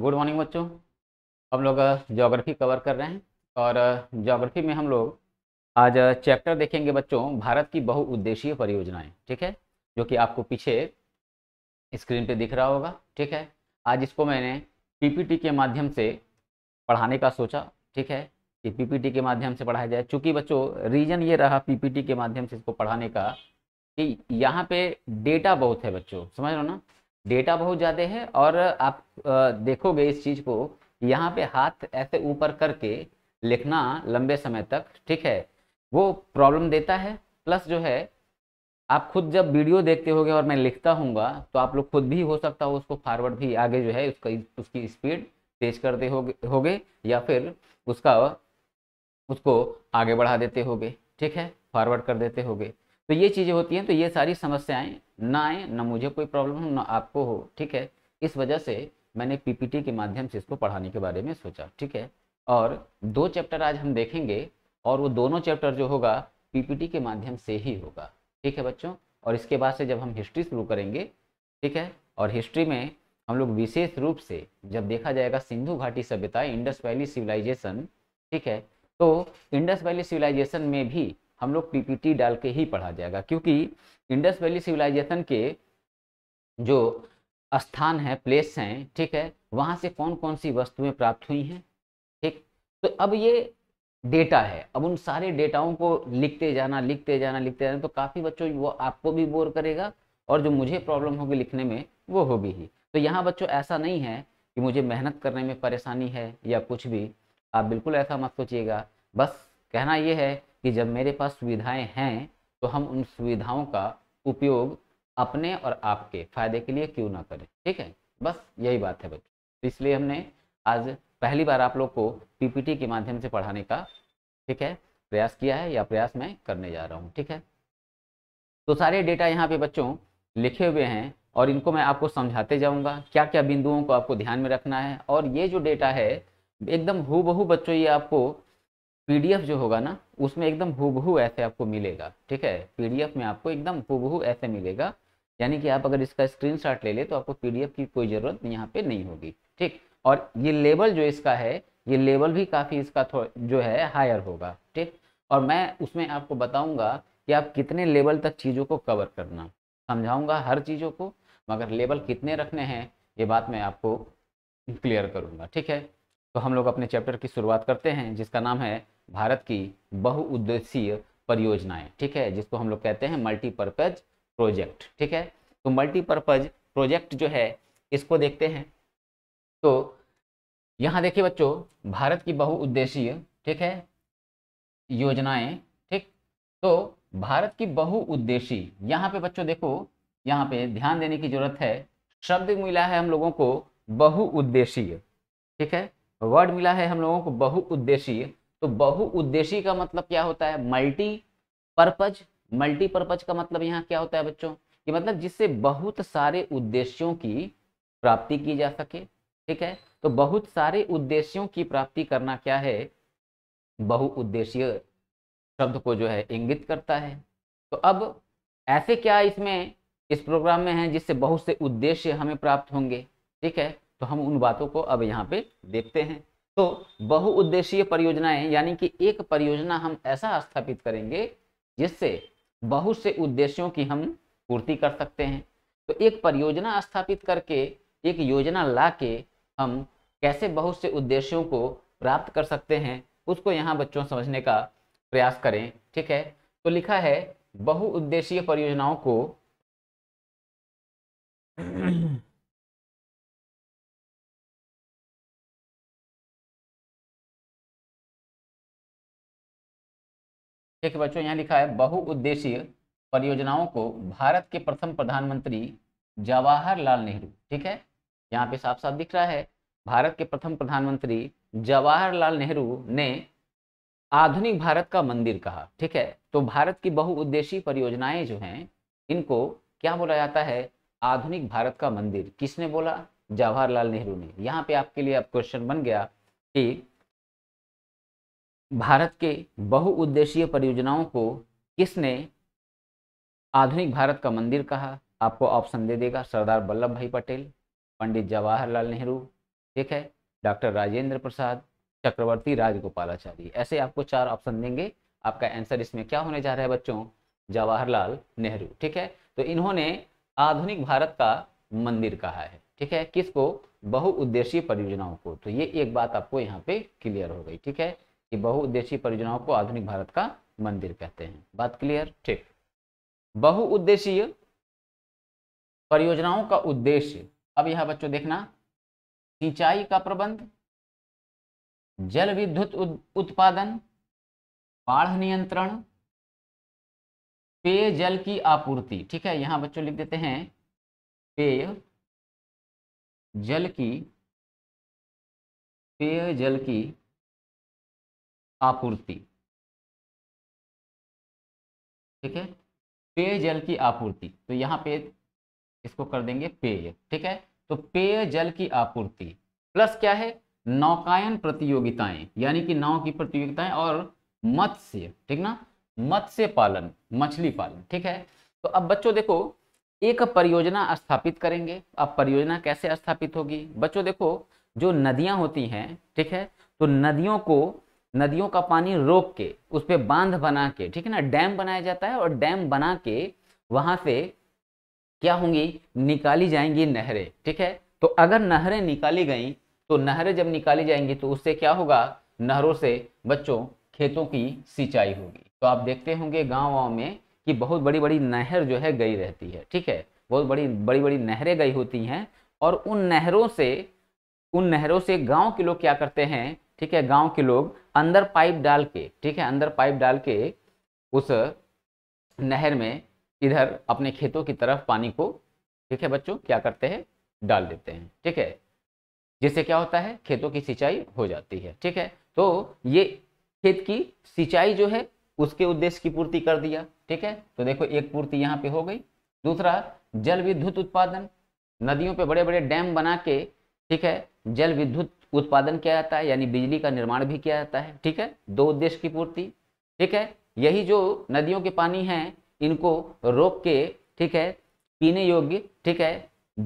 good morning बच्चों हम लोग ज्योग्राफी कवर कर रहे हैं और ज्योग्राफी में हम लोग आज चैप्टर देखेंगे बच्चों भारत की बहुउद्देशीय परियोजनाएं ठीक है जो कि आपको पीछे स्क्रीन पे दिख रहा होगा ठीक है आज इसको मैंने पीपीटी के माध्यम से पढ़ाने का सोचा ठीक है कि पीपीटी के माध्यम से पढ़ाया जाए चूँकि बच्चों रीज़न ये रहा पी के माध्यम से इसको पढ़ाने का कि यहाँ पे डेटा बहुत है बच्चों समझ रहे हो ना डेटा बहुत ज़्यादा है और आप देखोगे इस चीज़ को यहाँ पे हाथ ऐसे ऊपर करके लिखना लंबे समय तक ठीक है वो प्रॉब्लम देता है प्लस जो है आप खुद जब वीडियो देखते होगे और मैं लिखता हूँगा तो आप लोग खुद भी हो सकता हो उसको फॉरवर्ड भी आगे जो है उसका उसकी स्पीड तेज करते हो होगे या फिर उसका उसको आगे बढ़ा देते होगे ठीक है फॉरवर्ड कर देते होगे तो ये चीज़ें होती हैं तो ये सारी समस्याएं ना आए ना मुझे कोई प्रॉब्लम हो ना आपको हो ठीक है इस वजह से मैंने पीपीटी के माध्यम से इसको पढ़ाने के बारे में सोचा ठीक है और दो चैप्टर आज हम देखेंगे और वो दोनों चैप्टर जो होगा पीपीटी के माध्यम से ही होगा ठीक है बच्चों और इसके बाद से जब हम हिस्ट्री शुरू करेंगे ठीक है और हिस्ट्री में हम लोग विशेष रूप से जब देखा जाएगा सिंधु घाटी सभ्यता इंडस वैली सिविलाइजेशन ठीक है तो इंडस वैली सिविलाइजेशन में भी हम लोग पीपीटी डाल के ही पढ़ा जाएगा क्योंकि इंडस वैली सिविलाइजेशन के जो स्थान है प्लेस हैं ठीक है वहाँ से कौन कौन सी वस्तुएं प्राप्त हुई हैं ठीक तो अब ये डेटा है अब उन सारे डेटाओं को लिखते जाना लिखते जाना लिखते जाना तो काफ़ी बच्चों वो आपको भी बोर करेगा और जो मुझे प्रॉब्लम होगी लिखने में वो होगी ही तो यहाँ बच्चों ऐसा नहीं है कि मुझे मेहनत करने में परेशानी है या कुछ भी आप बिल्कुल ऐसा मत सोचिएगा बस कहना यह है कि जब मेरे पास सुविधाएं हैं तो हम उन सुविधाओं का उपयोग अपने और आपके फायदे के लिए क्यों ना करें ठीक है बस यही बात है बच्चों तो इसलिए हमने आज पहली बार आप लोग को पी के माध्यम से पढ़ाने का ठीक है प्रयास किया है या प्रयास मैं करने जा रहा हूँ ठीक है तो सारे डेटा यहाँ पे बच्चों लिखे हुए हैं और इनको मैं आपको समझाते जाऊँगा क्या क्या बिंदुओं को आपको ध्यान में रखना है और ये जो डेटा है एकदम हु बहू बच्चों ये आपको पीडीएफ जो होगा ना उसमें एकदम हुबहू ऐसे आपको मिलेगा ठीक है पीडीएफ में आपको एकदम हु ऐसे मिलेगा यानी कि आप अगर इसका स्क्रीनशॉट ले ले तो आपको पीडीएफ की कोई ज़रूरत यहाँ पे नहीं होगी ठीक और ये लेवल जो इसका है ये लेवल भी काफ़ी इसका जो है हायर होगा ठीक और मैं उसमें आपको बताऊँगा कि आप कितने लेवल तक चीज़ों को कवर करना समझाऊँगा हर चीज़ों को मगर लेवल कितने रखने हैं ये बात मैं आपको क्लियर करूँगा ठीक है तो हम लोग अपने चैप्टर की शुरुआत करते हैं जिसका नाम है भारत की बहुउद्देशीय परियोजनाएं ठीक है जिसको हम लोग कहते हैं मल्टीपर्पज प्रोजेक्ट ठीक है तो मल्टीपर्पज प्रोजेक्ट जो है इसको देखते हैं तो यहाँ देखिए बच्चों भारत की बहुउद्देशीय ठीक है योजनाएं ठीक तो भारत की बहुउद्देशीय यहाँ पे बच्चों देखो यहाँ पे ध्यान देने की जरूरत है शब्द मिला है हम लोगों को बहुउद्देशीय ठीक है वर्ड मिला है हम लोगों को बहुउद्देशीय तो बहुउद्देशी का मतलब क्या होता है मल्टी पर्पज मल्टीपर्पज का मतलब यहाँ क्या होता है बच्चों कि मतलब जिससे बहुत सारे उद्देश्यों की प्राप्ति की जा सके ठीक है तो बहुत सारे उद्देश्यों की प्राप्ति करना क्या है बहुउद्देशीय शब्द को जो है इंगित करता है तो अब ऐसे क्या इसमें इस प्रोग्राम में है जिससे बहुत से उद्देश्य हमें प्राप्त होंगे ठीक है तो हम उन बातों को अब यहाँ पे देखते हैं तो बहुउद्देशीय परियोजनाएं यानी कि एक परियोजना हम ऐसा स्थापित करेंगे जिससे बहुत से उद्देश्यों की हम पूर्ति कर सकते हैं तो एक परियोजना स्थापित करके एक योजना ला के हम कैसे बहुत से उद्देश्यों को प्राप्त कर सकते हैं उसको यहाँ बच्चों समझने का प्रयास करें ठीक है तो लिखा है बहुउद्देशीय परियोजनाओं को देखिए बच्चों यहाँ लिखा है बहुउद्देशीय परियोजनाओं को भारत के प्रथम प्रधानमंत्री जवाहरलाल नेहरू ठीक है यहाँ पे साफ साफ दिख रहा है भारत के प्रथम प्रधानमंत्री जवाहरलाल नेहरू ने आधुनिक भारत का मंदिर कहा ठीक है तो भारत की बहुउद्देशीय परियोजनाएं जो हैं इनको क्या बोला जाता है आधुनिक भारत का मंदिर किसने बोला जवाहरलाल नेहरू ने यहाँ पे आपके लिए अब क्वेश्चन बन गया कि भारत के बहुउद्देशीय परियोजनाओं को किसने आधुनिक भारत का मंदिर कहा आपको ऑप्शन दे देगा सरदार वल्लभ भाई पटेल पंडित जवाहरलाल नेहरू ठीक है डॉक्टर राजेंद्र प्रसाद चक्रवर्ती राजगोपालाचारी ऐसे आपको चार ऑप्शन देंगे आपका आंसर इसमें क्या होने जा रहा है बच्चों जवाहरलाल नेहरू ठीक है तो इन्होंने आधुनिक भारत का मंदिर कहा है ठीक है किसको बहुउद्देशीय परियोजनाओं को तो ये एक बात आपको यहाँ पे क्लियर हो गई ठीक है कि बहुउद्देशीय परियोजनाओं को आधुनिक भारत का मंदिर कहते हैं बात क्लियर ठीक बहुउद्देशीय परियोजनाओं का उद्देश्य अब यह बच्चों देखना सिंचाई का प्रबंध जल विद्युत उत्पादन बाढ़ नियंत्रण पेयजल की आपूर्ति ठीक है यहां बच्चों लिख देते हैं पेय जल की पेयजल की आपूर्ति ठीक है पेयजल की आपूर्ति तो यहाँ पे इसको कर देंगे पेय ठीक है तो पेयजल की आपूर्ति प्लस क्या है नौकायन प्रतियोगिताएं यानी कि नाव की प्रतियोगिताएं और मत्स्य ठीक ना मत्स्य पालन मछली पालन ठीक है तो अब बच्चों देखो एक परियोजना स्थापित करेंगे अब परियोजना कैसे स्थापित होगी बच्चों देखो जो नदियां होती हैं ठीक है तो नदियों को नदियों का पानी रोक के उस पर बांध बना के ठीक है ना डैम बनाया जाता है और डैम बना के वहां से क्या होंगी निकाली जाएंगी नहरें ठीक है तो अगर नहरें निकाली गई तो नहरें जब निकाली जाएंगी तो उससे क्या होगा नहरों से बच्चों खेतों की सिंचाई होगी तो आप देखते होंगे गाँव वाँव में कि बहुत बड़ी बड़ी नहर जो है गई रहती है ठीक है बहुत बड़ी बड़ी बड़ी नहरें गई होती हैं और उन नहरों से उन नहरों से गांव के लोग क्या करते हैं ठीक है गांव के लोग अंदर पाइप डाल के ठीक है अंदर पाइप डाल के उस नहर में इधर अपने खेतों की तरफ पानी को ठीक है बच्चों क्या करते हैं डाल देते हैं ठीक है जिससे क्या होता है खेतों की सिंचाई हो जाती है ठीक है तो ये खेत की सिंचाई जो है उसके उद्देश्य की पूर्ति कर दिया ठीक है तो देखो एक पूर्ति यहाँ पे हो गई दूसरा जल विद्युत उत्पादन नदियों पे बड़े बड़े डैम बना के ठीक है जल विद्युत उत्पादन किया जाता है यानी बिजली का निर्माण भी किया जाता है ठीक है दो उद्देश्य की पूर्ति ठीक है यही जो नदियों के पानी हैं इनको रोक के ठीक है पीने योग्य ठीक है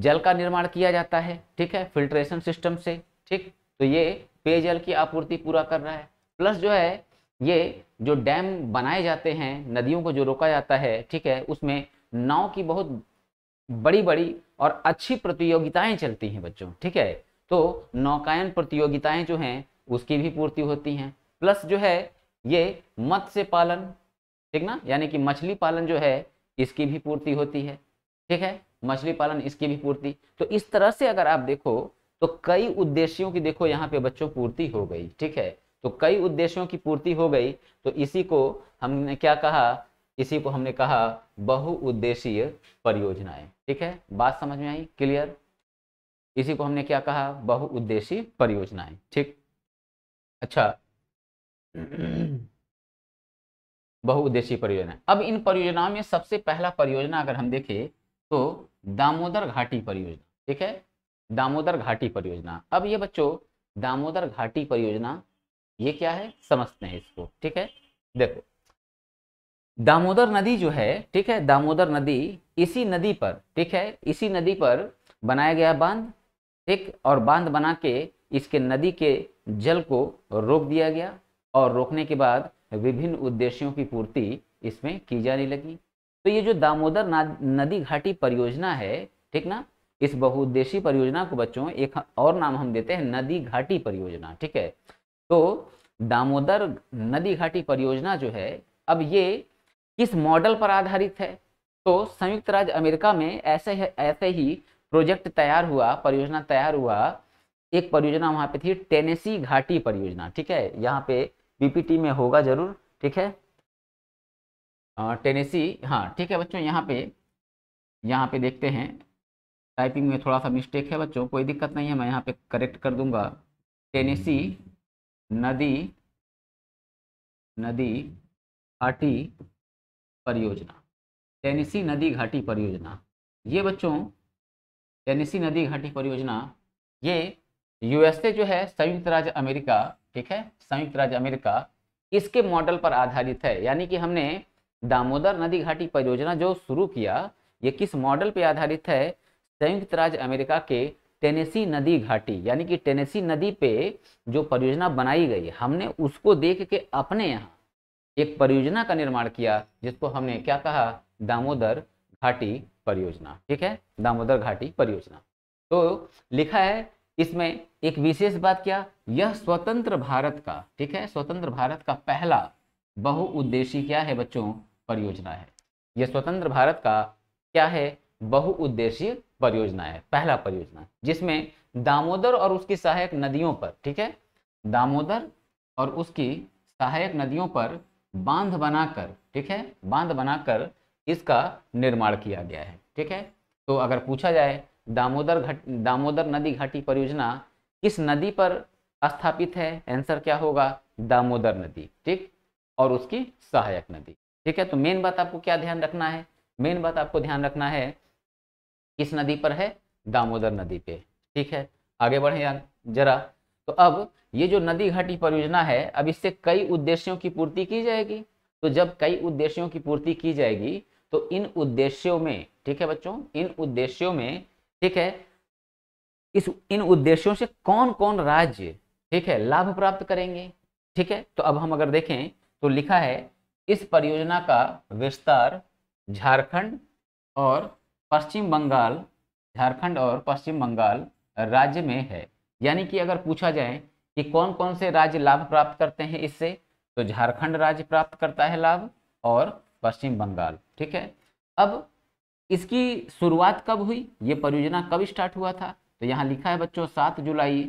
जल का निर्माण किया जाता है ठीक है फिल्ट्रेशन सिस्टम से ठीक तो ये पेयजल की आपूर्ति पूरा कर रहा है प्लस जो है ये जो डैम बनाए जाते हैं नदियों को जो रोका जाता है ठीक है उसमें नाव की बहुत बड़ी बड़ी और अच्छी प्रतियोगिताएं चलती हैं बच्चों ठीक है तो नौकायन प्रतियोगिताएं जो हैं उसकी भी पूर्ति होती हैं प्लस जो है ये मत्स्य पालन ठीक ना यानी कि मछली पालन जो है इसकी भी पूर्ति होती है ठीक है मछली पालन इसकी भी पूर्ति तो इस तरह से अगर आप देखो तो कई उद्देश्यों की देखो यहाँ पे बच्चों पूर्ति हो गई ठीक है तो कई उद्देश्यों की पूर्ति हो गई तो इसी को हमने क्या कहा इसी को हमने कहा बहुउद्देशीय परियोजनाएं ठीक है बात समझ में आई क्लियर इसी को हमने क्या कहा बहुउद्देशी परियोजनाएं ठीक अच्छा बहुउद्देशी परियोजना अब इन परियोजनाओं में सबसे पहला परियोजना अगर हम देखें तो दामोदर घाटी परियोजना ठीक है दामोदर घाटी परियोजना अब ये बच्चों दामोदर घाटी परियोजना ये क्या है समझते हैं इसको ठीक है देखो दामोदर नदी जो है ठीक है दामोदर नदी इसी नदी पर ठीक है इसी नदी पर बनाया गया बांध एक और बांध बना के इसके नदी के जल को रोक दिया गया और रोकने के बाद विभिन्न उद्देश्यों की पूर्ति इसमें की जाने लगी तो ये जो दामोदर नदी घाटी परियोजना है ठीक ना इस बहुउद्देशीय परियोजना को बच्चों एक और नाम हम देते हैं नदी घाटी परियोजना ठीक है तो दामोदर नदी घाटी परियोजना जो है अब ये किस मॉडल पर आधारित है तो संयुक्त राज्य अमेरिका में ऐसे ऐसे ही प्रोजेक्ट तैयार हुआ परियोजना तैयार हुआ एक परियोजना वहाँ पे थी टेनेसी घाटी परियोजना ठीक है यहाँ पे पीपीटी में होगा जरूर ठीक है टेनेसी हाँ ठीक है बच्चों यहाँ पे यहाँ पे देखते हैं टाइपिंग में थोड़ा सा मिस्टेक है बच्चों कोई दिक्कत नहीं है मैं यहाँ पे करेक्ट कर दूंगा टेनेसी नदी नदी घाटी परियोजना टेनेसी नदी घाटी परियोजना ये बच्चों टेनेसी नदी घाटी परियोजना ये यूएसए जो है संयुक्त राज्य अमेरिका ठीक है संयुक्त राज्य अमेरिका इसके मॉडल पर आधारित है यानी कि हमने दामोदर नदी घाटी परियोजना जो शुरू किया ये किस मॉडल पर आधारित है संयुक्त राज्य अमेरिका के टेनेसी नदी घाटी यानी कि टेनेसी नदी पे जो परियोजना बनाई गई हमने उसको देख के अपने यहाँ एक परियोजना का निर्माण किया जिसको हमने क्या कहा दामोदर घाटी परियोजना ठीक है दामोदर घाटी परियोजना तो लिखा है इसमें एक विशेष बात क्या यह स्वतंत्र भारत का ठीक है स्वतंत्र भारत का पहला बहुउद्देशी क्या है बच्चों परियोजना है यह स्वतंत्र भारत का क्या है बहुउद्देशीय परियोजना है पहला परियोजना जिसमें दामोदर और उसकी सहायक नदियों पर ठीक है दामोदर और उसकी सहायक नदियों पर बांध बनाकर ठीक है बांध बनाकर इसका निर्माण किया गया है ठीक है तो अगर पूछा जाए दामोदर घट दामोदर नदी घाटी परियोजना किस नदी पर स्थापित है आंसर क्या होगा दामोदर नदी ठीक और उसकी सहायक नदी ठीक है तो मेन बात आपको क्या ध्यान रखना है मेन बात आपको ध्यान रखना है किस नदी पर है दामोदर नदी पे ठीक है आगे बढ़े यार जरा तो अब ये जो नदी घाटी परियोजना है अब इससे कई उद्देश्यों की पूर्ति की जाएगी तो जब कई उद्देश्यों की पूर्ति की जाएगी तो इन उद्देश्यों में ठीक है बच्चों इन उद्देश्यों में ठीक है इस इन उद्देश्यों से कौन कौन राज्य ठीक है लाभ प्राप्त करेंगे ठीक है तो अब हम अगर देखें तो लिखा है इस परियोजना का विस्तार झारखंड और पश्चिम बंगाल झारखंड और पश्चिम बंगाल राज्य में है यानी कि अगर पूछा जाए कि कौन कौन से राज्य लाभ प्राप्त करते हैं इससे तो झारखंड राज्य प्राप्त करता है लाभ और पश्चिम बंगाल ठीक है अब इसकी शुरुआत कब हुई ये परियोजना कब स्टार्ट हुआ था तो यहाँ लिखा है बच्चों सात जुलाई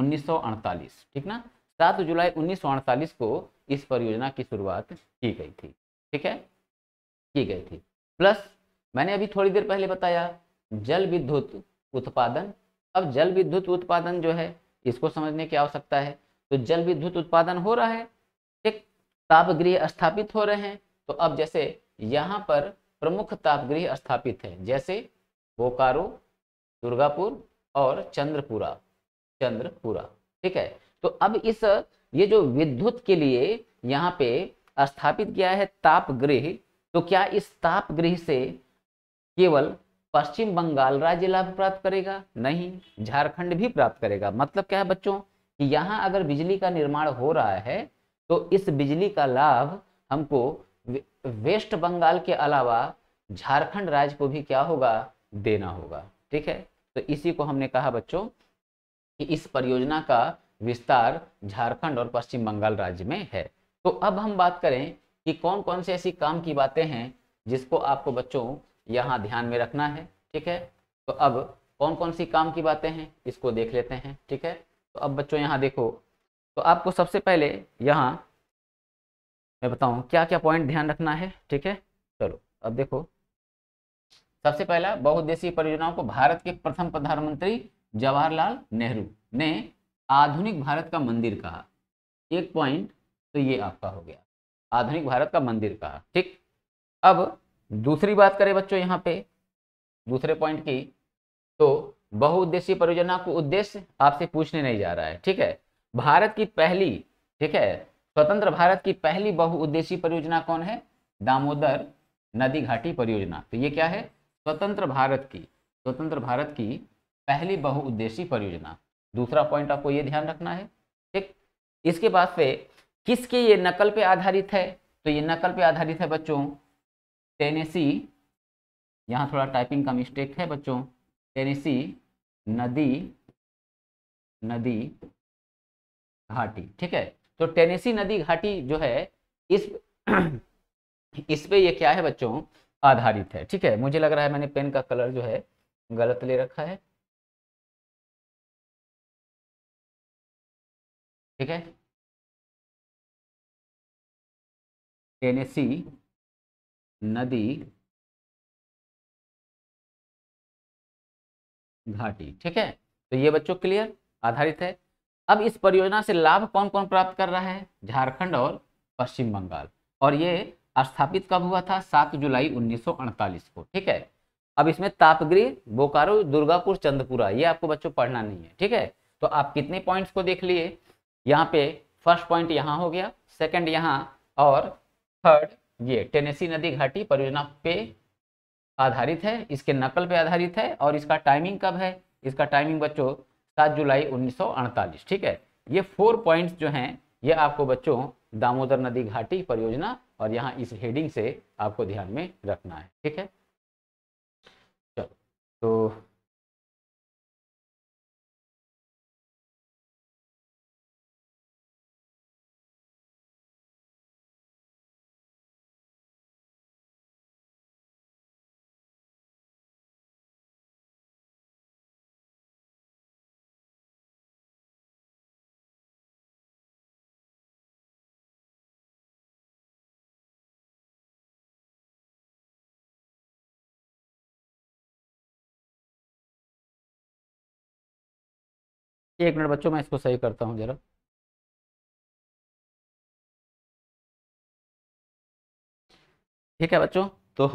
1948 ठीक ना सात जुलाई 1948 को इस परियोजना की शुरुआत की गई थी ठीक है की गई थी प्लस मैंने अभी थोड़ी देर पहले बताया जल विद्युत उत्पादन अब जल विद्युत उत्पादन जो है इसको समझने की आवश्यकता है तो जल विद्युत उत्पादन हो रहा है एक तापगृह स्थापित हो रहे हैं तो अब जैसे यहाँ पर प्रमुख तापगृह स्थापित है जैसे बोकारो दुर्गापुर और चंद्रपुरा चंद्रपुरा ठीक है तो अब इस ये जो विद्युत के लिए यहाँ पे स्थापित किया है तापगृह तो क्या इस तापगृह से केवल पश्चिम बंगाल राज्य लाभ प्राप्त करेगा नहीं झारखंड भी प्राप्त करेगा मतलब क्या है बच्चों कि यहाँ अगर बिजली का निर्माण हो रहा है तो इस बिजली का लाभ हमको वेस्ट बंगाल के अलावा झारखंड राज्य को भी क्या होगा देना होगा ठीक है तो इसी को हमने कहा बच्चों कि इस परियोजना का विस्तार झारखंड और पश्चिम बंगाल राज्य में है तो अब हम बात करें कि कौन कौन से ऐसी काम की बातें हैं जिसको आपको बच्चों यहाँ ध्यान में रखना है ठीक है तो अब कौन कौन सी काम की बातें हैं इसको देख लेते हैं ठीक है तो अब बच्चों यहाँ देखो तो आपको सबसे पहले यहाँ मैं बताऊँ क्या क्या पॉइंट ध्यान रखना है ठीक है चलो अब देखो सबसे पहला बहुउद्देशीय परियोजनाओं को भारत के प्रथम प्रधानमंत्री जवाहरलाल नेहरू ने आधुनिक भारत का मंदिर कहा एक पॉइंट तो ये आपका हो गया आधुनिक भारत का मंदिर कहा ठीक अब दूसरी बात करें बच्चों यहाँ पे दूसरे पॉइंट की तो बहुउद्देशीय परियोजना को उद्देश्य आपसे पूछने नहीं जा रहा है ठीक है भारत की पहली ठीक है स्वतंत्र भारत की पहली बहुउद्देशीय परियोजना कौन है दामोदर नदी घाटी परियोजना तो ये क्या है स्वतंत्र भारत की स्वतंत्र भारत की पहली बहुउद्देशीय परियोजना दूसरा पॉइंट आपको ये ध्यान रखना है ठीक इसके बाद से किसके ये नकल पे आधारित है तो ये नकल पे आधारित है बच्चों टेनेसी यहाँ थोड़ा टाइपिंग का मिस्टेक है बच्चों टेनेसी नदी नदी घाटी ठीक है तो टेनेसी नदी घाटी जो है इस इस पे ये क्या है बच्चों आधारित है ठीक है मुझे लग रहा है मैंने पेन का कलर जो है गलत ले रखा है ठीक है टेनेसी नदी घाटी ठीक है तो ये बच्चों क्लियर आधारित है अब इस परियोजना से लाभ कौन कौन प्राप्त कर रहा है झारखंड और पश्चिम बंगाल और ये स्थापित कब हुआ था सात जुलाई 1948 को ठीक है अब इसमें तापगृह बोकारो दुर्गापुर चंद्रपुरा ये आपको बच्चों पढ़ना नहीं है ठीक है तो आप कितने पॉइंट्स को देख लिए यहाँ पे फर्स्ट पॉइंट यहाँ हो गया सेकंड यहाँ और थर्ड ये टेनेसी नदी घाटी परियोजना पे आधारित है इसके नकल पे आधारित है और इसका टाइमिंग कब है इसका टाइमिंग बच्चों सात जुलाई उन्नीस ठीक है ये फोर पॉइंट्स जो हैं ये आपको बच्चों दामोदर नदी घाटी परियोजना और यहाँ इस हेडिंग से आपको ध्यान में रखना है ठीक है चलो तो एक मिनट बच्चों मैं इसको सही करता हूँ ज़रा ठीक है बच्चों तो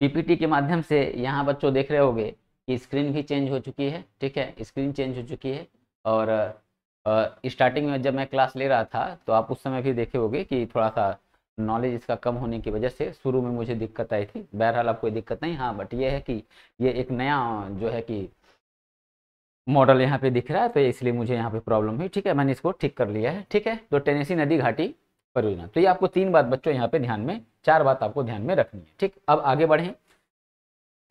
पीपीटी के माध्यम से यहाँ बच्चों देख रहे होंगे कि स्क्रीन भी चेंज हो चुकी है ठीक है स्क्रीन चेंज हो चुकी है और स्टार्टिंग में जब मैं क्लास ले रहा था तो आप उस समय भी देखे होंगे कि थोड़ा सा नॉलेज इसका कम होने की वजह से शुरू में मुझे दिक्कत आई थी बहरहाल अब कोई दिक्कत नहीं हाँ बट ये है कि ये एक नया जो है कि मॉडल यहाँ पे दिख रहा है तो इसलिए मुझे यहाँ पे प्रॉब्लम हुई ठीक है मैंने इसको ठीक कर लिया है ठीक है तो टेनेसी नदी घाटी परियोजना तो ये आपको तीन बात बच्चों यहाँ पे ध्यान में चार बात आपको ध्यान में रखनी है ठीक अब आगे बढ़े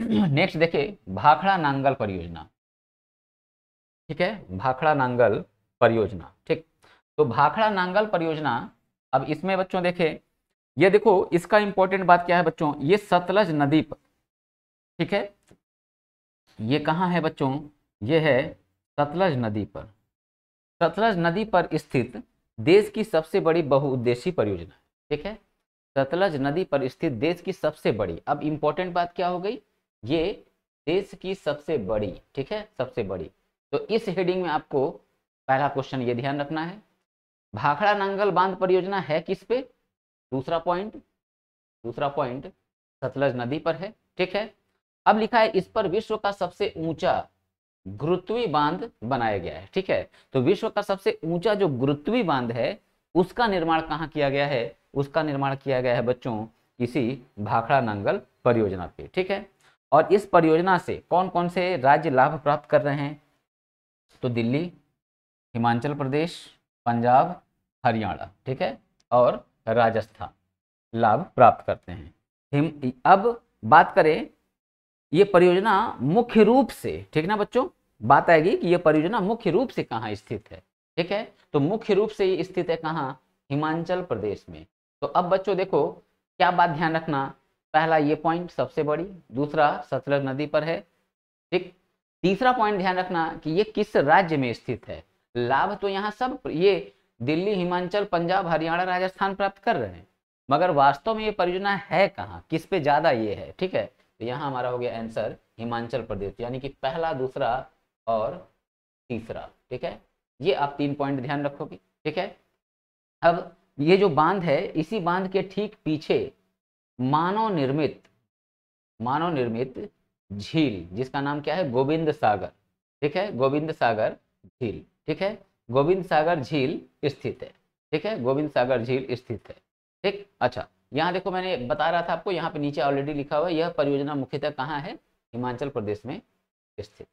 नेक्स्ट देखिए भाखड़ा नांगल परियोजना ठीक है भाखड़ा नांगल परियोजना ठीक तो भाखड़ा नांगल परियोजना अब इसमें बच्चों देखे ये देखो इसका इंपॉर्टेंट बात क्या है बच्चों ये सतलज नदी पर ठीक है ये कहाँ है बच्चों यह है सतलज नदी पर सतलज नदी पर स्थित देश की सबसे बड़ी बहुउद्देशीय परियोजना ठीक है सतलज नदी पर स्थित देश की सबसे बड़ी अब इंपॉर्टेंट बात क्या हो गई ये देश की सबसे बड़ी ठीक है सबसे बड़ी तो इस हेडिंग में आपको पहला क्वेश्चन ये ध्यान रखना है भाखड़ा नंगल बांध परियोजना है किस पे दूसरा पॉइंट दूसरा पॉइंट सतलज नदी पर है ठीक है अब लिखा है इस पर विश्व का सबसे ऊंचा गुरुत्वी बांध बनाया गया है ठीक है तो विश्व का सबसे ऊंचा जो गुरुत्वी बांध है उसका निर्माण कहाँ किया गया है उसका निर्माण किया गया है बच्चों इसी भाखड़ा नंगल परियोजना पे ठीक है और इस परियोजना से कौन कौन से राज्य लाभ प्राप्त कर रहे हैं तो दिल्ली हिमाचल प्रदेश पंजाब हरियाणा ठीक है और राजस्थान लाभ प्राप्त करते हैं अब बात करें ये परियोजना मुख्य रूप से ठीक ना बच्चों बात आएगी कि यह परियोजना मुख्य रूप से कहाँ स्थित है ठीक है तो मुख्य रूप से ये स्थित है कहाँ हिमाचल प्रदेश में तो अब बच्चों देखो क्या बात ध्यान रखना पहला ये पॉइंट सबसे बड़ी दूसरा सतलज नदी पर है ठीक तीसरा पॉइंट ध्यान रखना कि ये किस राज्य में स्थित है लाभ तो यहाँ सब ये दिल्ली हिमाचल पंजाब हरियाणा राजस्थान प्राप्त कर रहे हैं मगर वास्तव में ये परियोजना है कहाँ किस पे ज्यादा ये है ठीक है तो यहाँ हमारा हो गया आंसर हिमाचल प्रदेश यानी कि पहला दूसरा और तीसरा ठीक है ये आप तीन पॉइंट ध्यान रखोगे ठीक है अब ये जो बांध है इसी बांध के ठीक पीछे मानव निर्मित मानव निर्मित झील जिसका नाम क्या है गोविंद सागर ठीक है गोविंद सागर झील ठीक है गोविंद सागर झील स्थित है ठीक है गोविंद सागर झील स्थित है ठीक अच्छा यहाँ देखो मैंने बता रहा था आपको यहाँ पे नीचे ऑलरेडी लिखा हुआ है यह परियोजना मुख्यतः कहाँ है हिमाचल प्रदेश में स्थित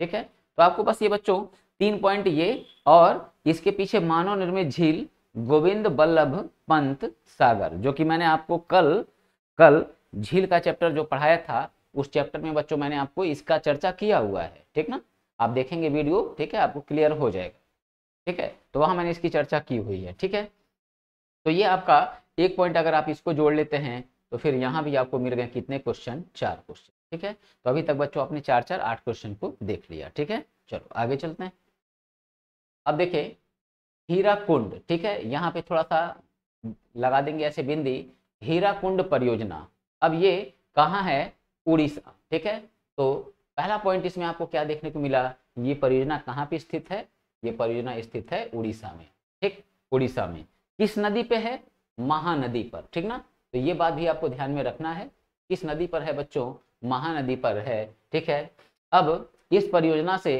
ठीक है तो आपको बस ये बच्चों तीन पॉइंट ये और इसके पीछे मानव निर्मित झील गोविंद बल्लभ पंत सागर जो कि मैंने आपको कल कल झील का चैप्टर जो पढ़ाया था उस चैप्टर में बच्चों मैंने आपको इसका चर्चा किया हुआ है ठीक ना आप देखेंगे वीडियो ठीक है आपको क्लियर हो जाएगा ठीक है तो वहां मैंने इसकी चर्चा की हुई है ठीक है तो ये आपका एक पॉइंट अगर आप इसको जोड़ लेते हैं तो फिर यहाँ भी आपको मिल गए कितने क्वेश्चन चार क्वेश्चन ठीक है तो अभी तक बच्चों आपने चार चार आठ क्वेश्चन को देख लिया ठीक है चलो आगे चलते हैं अब देखिए हीरा कुंड ठीक है यहाँ पे थोड़ा सा लगा देंगे ऐसे बिंदी हीरा कुंड परियोजना अब ये कहाँ है उड़ीसा ठीक है तो पहला पॉइंट इसमें आपको क्या देखने को मिला ये परियोजना कहाँ पे स्थित है ये परियोजना स्थित है उड़ीसा में ठीक उड़ीसा में किस नदी पे है महानदी पर ठीक ना तो ये बात भी आपको ध्यान में रखना है किस नदी पर है बच्चों महानदी पर है ठीक है अब इस परियोजना से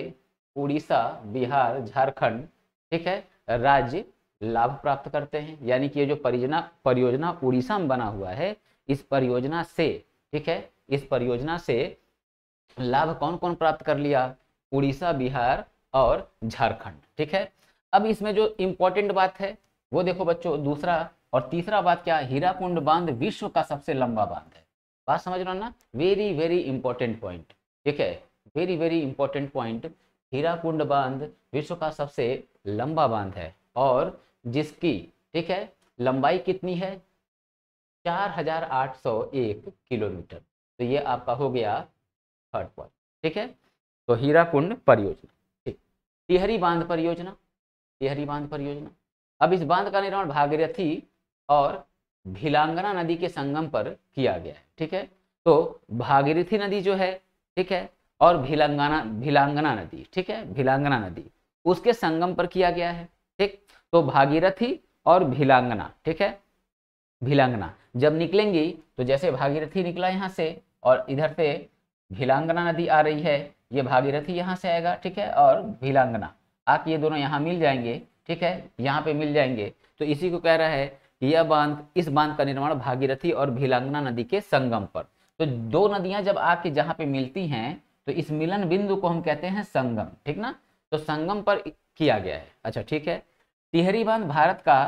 उड़ीसा बिहार झारखंड ठीक है राज्य लाभ प्राप्त करते हैं यानी कि ये जो परियोजना परियोजना उड़ीसा में बना हुआ है इस परियोजना से ठीक है इस परियोजना से लाभ कौन कौन प्राप्त कर लिया उड़ीसा बिहार और झारखंड ठीक है अब इसमें जो इम्पोर्टेंट बात है वो देखो बच्चों दूसरा और तीसरा बात क्या हीरा हीराकुंड बांध विश्व का सबसे लंबा बांध है बात समझ रहा ना वेरी वेरी इंपॉर्टेंट पॉइंट ठीक है very very important point Hirakud बांध विश्व का सबसे लंबा बांध है और जिसकी ठीक है लंबाई कितनी है 4801 किलोमीटर तो ये आपका हो गया थर्ड पॉइंट ठीक है तो हीराकुंड परियोजना ठीक तिहरी बांध परियोजना तिहरी बांध परियोजना अब इस बांध का निर्माण भागीरथी और भिलांगना नदी के संगम पर किया गया है ठीक है तो भागीरथी नदी जो है ठीक है और भिलांगना भिलांगना नदी ठीक है भिलांगना नदी उसके संगम पर किया गया है ठीक तो भागीरथी और भिलांगना ठीक है भिलांगना जब निकलेंगी तो जैसे भागीरथी निकला यहाँ से और इधर से भिलांगना नदी आ रही है ये भागीरथी यहाँ से आएगा ठीक है और भिलांगना आके ये दोनों यहाँ मिल जाएंगे ठीक है यहाँ पे मिल जाएंगे तो इसी को कह रहा है यह बांध इस बांध का निर्माण भागीरथी और भीलांगना नदी के संगम पर तो दो नदियां जब आके जहां पे मिलती हैं तो इस मिलन बिंदु को हम कहते हैं संगम ठीक ना तो संगम पर किया गया है अच्छा ठीक है तिहरी बांध भारत का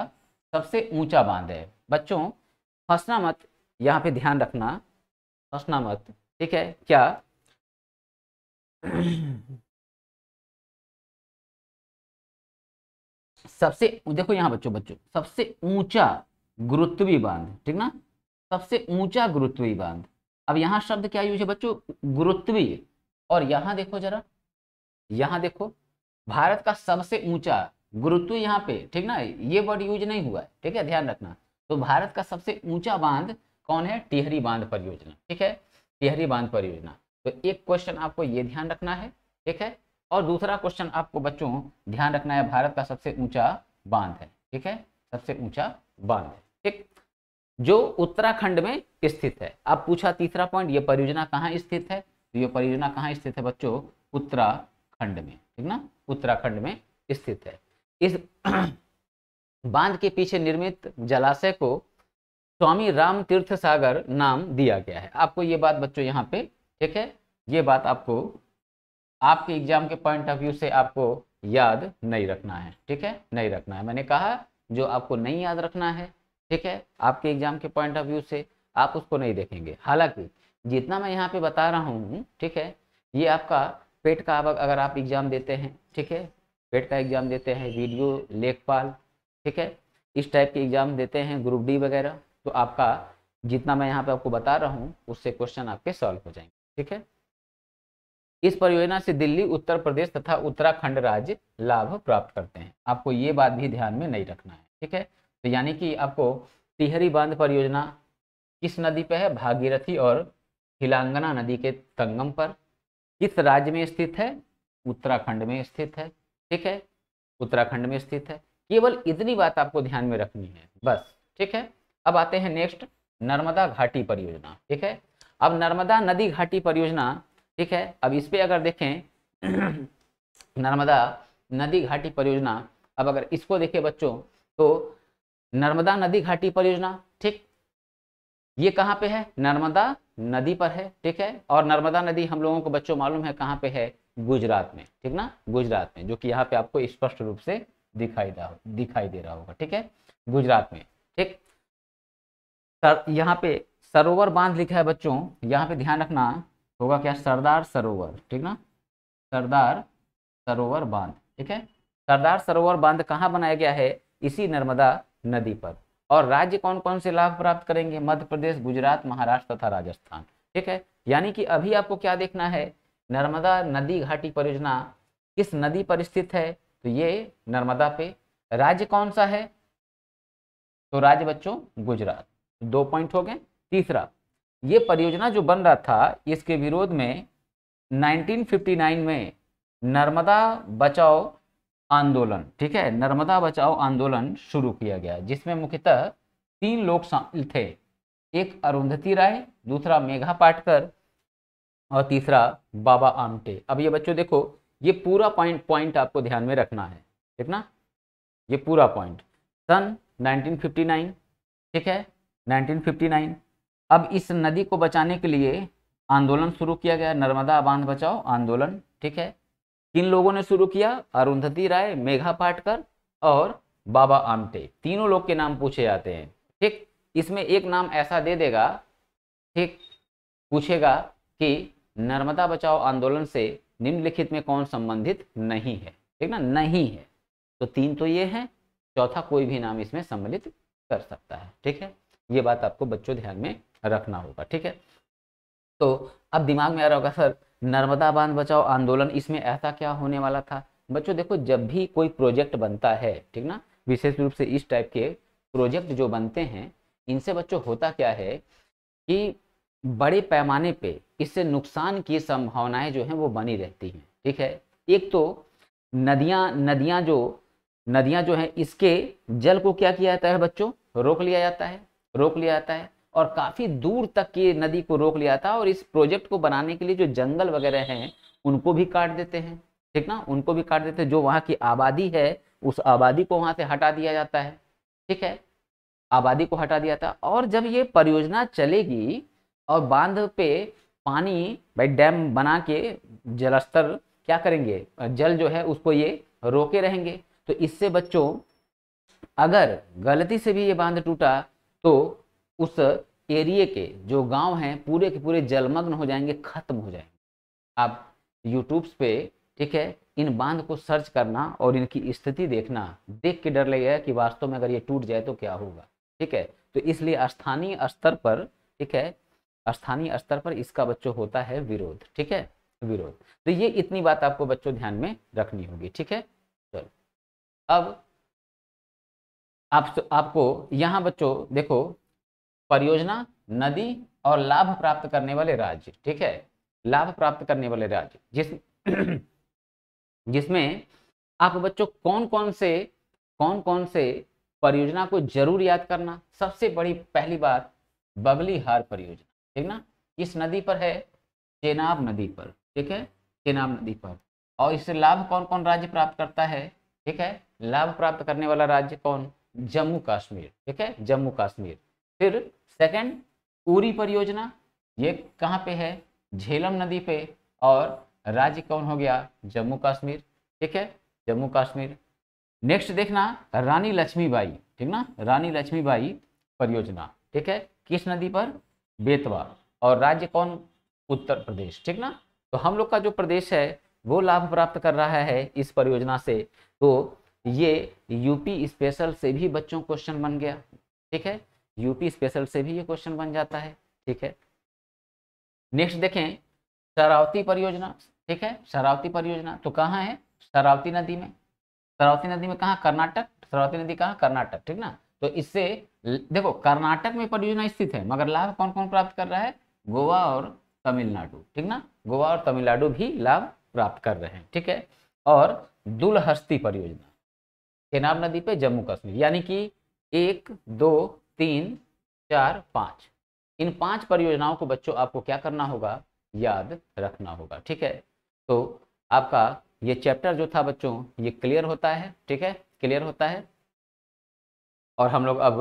सबसे ऊंचा बांध है बच्चों फंसना मत यहाँ पे ध्यान रखना फंसना मत ठीक है क्या सबसे देखो यहाँ बच्चों बच्चों सबसे ऊंचा गुरुत्वी बांध ठीक ना सबसे ऊंचा गुरुत्वी बांध अब यहाँ शब्द क्या यूज है बच्चों गुरुत्वी और यहाँ देखो जरा यहाँ देखो भारत का सबसे ऊंचा गुरुत्व यहाँ पे ठीक ना ये वर्ड यूज नहीं हुआ है ठीक है ध्यान रखना तो भारत का सबसे ऊंचा बांध कौन है टिहरी बांध परियोजना ठीक है टिहरी बांध परियोजना तो एक क्वेश्चन आपको ये ध्यान रखना है ठीक है और दूसरा क्वेश्चन आपको बच्चों ध्यान रखना है भारत का सबसे ऊंचा बांध है ठीक है सबसे ऊंचा बांध है ठीक जो उत्तराखंड में स्थित है अब पूछा तीसरा पॉइंट ये परियोजना कहाँ स्थित है तो ये परियोजना कहाँ स्थित है बच्चों उत्तराखंड में ठीक ना उत्तराखंड में स्थित है इस बांध के पीछे निर्मित जलाशय को स्वामी राम तीर्थ सागर नाम दिया गया है आपको ये बात बच्चों यहाँ पे ठीक है ये बात आपको आपके एग्जाम के पॉइंट ऑफ व्यू से आपको याद नहीं रखना है ठीक है नहीं रखना है मैंने कहा जो आपको नहीं याद रखना है ठीक है आपके एग्जाम के पॉइंट ऑफ व्यू से आप उसको नहीं देखेंगे हालांकि जितना मैं यहाँ पे बता रहा हूँ ठीक है ये आपका पेट का अगर आप एग्जाम देते हैं ठीक है पेट का एग्जाम देते हैं वीडियो लेखपाल ठीक है इस टाइप के एग्जाम देते हैं ग्रुप डी वगैरह तो आपका जितना मैं यहाँ पे आपको बता रहा हूँ उससे क्वेश्चन आपके सॉल्व हो जाएंगे ठीक है इस परियोजना से दिल्ली उत्तर प्रदेश तथा उत्तराखंड राज्य लाभ प्राप्त करते हैं आपको ये बात भी ध्यान में नहीं रखना है ठीक है तो यानी कि आपको तिहरी बांध परियोजना किस नदी पर है भागीरथी और हिलांगना नदी के संगम पर किस राज्य में स्थित है उत्तराखंड में स्थित है ठीक है उत्तराखंड में स्थित है केवल इतनी बात आपको ध्यान में रखनी है बस ठीक है अब आते हैं नेक्स्ट नर्मदा घाटी परियोजना ठीक है अब नर्मदा नदी घाटी परियोजना ठीक है अब इस पर अगर देखें नर्मदा नदी घाटी परियोजना अब अगर इसको देखें बच्चों तो नर्मदा नदी घाटी परियोजना ठीक ये कहाँ पे है नर्मदा नदी पर है ठीक है और नर्मदा नदी हम लोगों को बच्चों मालूम है कहाँ पे है गुजरात में ठीक ना गुजरात में जो कि यहाँ पे आपको स्पष्ट रूप से दिखाई दिखाई दे रहा होगा ठीक है गुजरात में ठीक सर यहाँ पे सरोवर बांध लिखा है बच्चों यहाँ पे ध्यान रखना होगा क्या सरदार सरोवर ठीक ना सरदार सरोवर बांध ठीक है सरदार सरोवर बांध कहाँ बनाया गया है इसी नर्मदा नदी पर और राज्य कौन कौन से लाभ प्राप्त करेंगे मध्य प्रदेश गुजरात महाराष्ट्र तथा राजस्थान ठीक है यानी कि अभी आपको क्या देखना है नर्मदा नदी घाटी परियोजना किस नदी पर स्थित है तो ये नर्मदा पे राज्य कौन सा है तो राज्य बच्चों गुजरात दो पॉइंट हो गए तीसरा ये परियोजना जो बन रहा था इसके विरोध में 1959 में नर्मदा बचाओ आंदोलन ठीक है नर्मदा बचाओ आंदोलन शुरू किया गया जिसमें मुख्यतः तीन लोग शामिल थे एक अरुंधति राय दूसरा मेघा पाटकर और तीसरा बाबा आमटे अब ये बच्चों देखो ये पूरा पॉइंट पॉइंट आपको ध्यान में रखना है ठीक ना ये पूरा पॉइंट सन 1959 ठीक है 1959 अब इस नदी को बचाने के लिए आंदोलन शुरू किया गया नर्मदा बांध बचाओ आंदोलन ठीक है किन लोगों ने शुरू किया अरुंधति राय मेघा पाटकर और बाबा आमटे तीनों लोग के नाम पूछे जाते हैं ठीक इसमें एक नाम ऐसा दे देगा ठीक पूछेगा कि नर्मदा बचाओ आंदोलन से निम्नलिखित में कौन संबंधित नहीं है ठीक ना नहीं है तो तीन तो ये हैं चौथा कोई भी नाम इसमें सम्मिलित कर सकता है ठीक है ये बात आपको बच्चों ध्यान में रखना होगा ठीक है तो अब दिमाग में आ रहा होगा सर नर्मदा बांध बचाओ आंदोलन इसमें ऐसा क्या होने वाला था बच्चों देखो जब भी कोई प्रोजेक्ट बनता है ठीक ना विशेष रूप से इस टाइप के प्रोजेक्ट जो बनते हैं इनसे बच्चों होता क्या है कि बड़े पैमाने पे इससे नुकसान की संभावनाएं जो हैं वो बनी रहती हैं ठीक है एक तो नदियाँ नदियाँ जो नदियाँ जो हैं इसके जल को क्या किया जाता है बच्चों रोक लिया जाता है रोक लिया जाता है और काफ़ी दूर तक ये नदी को रोक लिया था और इस प्रोजेक्ट को बनाने के लिए जो जंगल वगैरह हैं उनको भी काट देते हैं ठीक ना उनको भी काट देते हैं जो वहाँ की आबादी है उस आबादी को वहाँ से हटा दिया जाता है ठीक है आबादी को हटा दिया था और जब ये परियोजना चलेगी और बांध पे पानी भाई डैम बना के जलस्तर क्या करेंगे जल जो है उसको ये रोके रहेंगे तो इससे बच्चों अगर गलती से भी ये बांध टूटा तो उस एरिए के जो गांव हैं पूरे के पूरे जलमग्न हो जाएंगे खत्म हो जाएंगे आप यूट्यूब्स पे ठीक है इन बांध को सर्च करना और इनकी स्थिति देखना देख के डर लगेगा कि वास्तव में अगर ये टूट जाए तो क्या होगा ठीक है तो इसलिए स्थानीय स्तर पर ठीक है स्थानीय स्तर पर इसका बच्चों होता है विरोध ठीक है विरोध तो ये इतनी बात आपको बच्चों ध्यान में रखनी होगी ठीक है चलो अब आप आपको यहाँ बच्चों देखो परियोजना नदी और लाभ प्राप्त करने वाले राज्य ठीक है लाभ प्राप्त करने वाले राज्य जिस जिसमें आप बच्चों कौन कौन से कौन कौन से परियोजना को जरूर याद करना सबसे बड़ी पहली बार हार परियोजना ठीक ना इस नदी पर है चेनाब नदी पर ठीक है चेनाब नदी पर और इससे लाभ कौन कौन राज्य प्राप्त करता है ठीक है लाभ प्राप्त करने वाला राज्य कौन जम्मू कश्मीर ठीक है जम्मू कश्मीर फिर सेकंड पूरी परियोजना ये कहाँ पे है झेलम नदी पे और राज्य कौन हो गया जम्मू कश्मीर ठीक है जम्मू कश्मीर नेक्स्ट देखना रानी लक्ष्मीबाई ठीक ना रानी लक्ष्मीबाई परियोजना ठीक है किस नदी पर बेतवा और राज्य कौन उत्तर प्रदेश ठीक ना तो हम लोग का जो प्रदेश है वो लाभ प्राप्त कर रहा है इस परियोजना से तो ये यूपी स्पेशल से भी बच्चों क्वेश्चन बन गया ठीक है यूपी स्पेशल से भी ये क्वेश्चन बन जाता है ठीक है नेक्स्ट देखें शरावती परियोजना ठीक है शरावती परियोजना तो कहाँ है शरावती नदी में शरावती नदी में कहाँ कर्नाटक शरावती नदी कहाँ कर्नाटक ठीक ना तो इससे देखो कर्नाटक में परियोजना स्थित है मगर लाभ कौन कौन प्राप्त कर रहा है गोवा और तमिलनाडु ठीक ना गोवा और तमिलनाडु भी लाभ प्राप्त कर रहे हैं ठीक है और दुलहस्ती परियोजना चेनाब नदी पे जम्मू कश्मीर यानी कि एक दो तीन चार पाँच इन पांच परियोजनाओं को बच्चों आपको क्या करना होगा याद रखना होगा ठीक है तो आपका ये चैप्टर जो था बच्चों ये क्लियर होता है ठीक है क्लियर होता है और हम लोग अब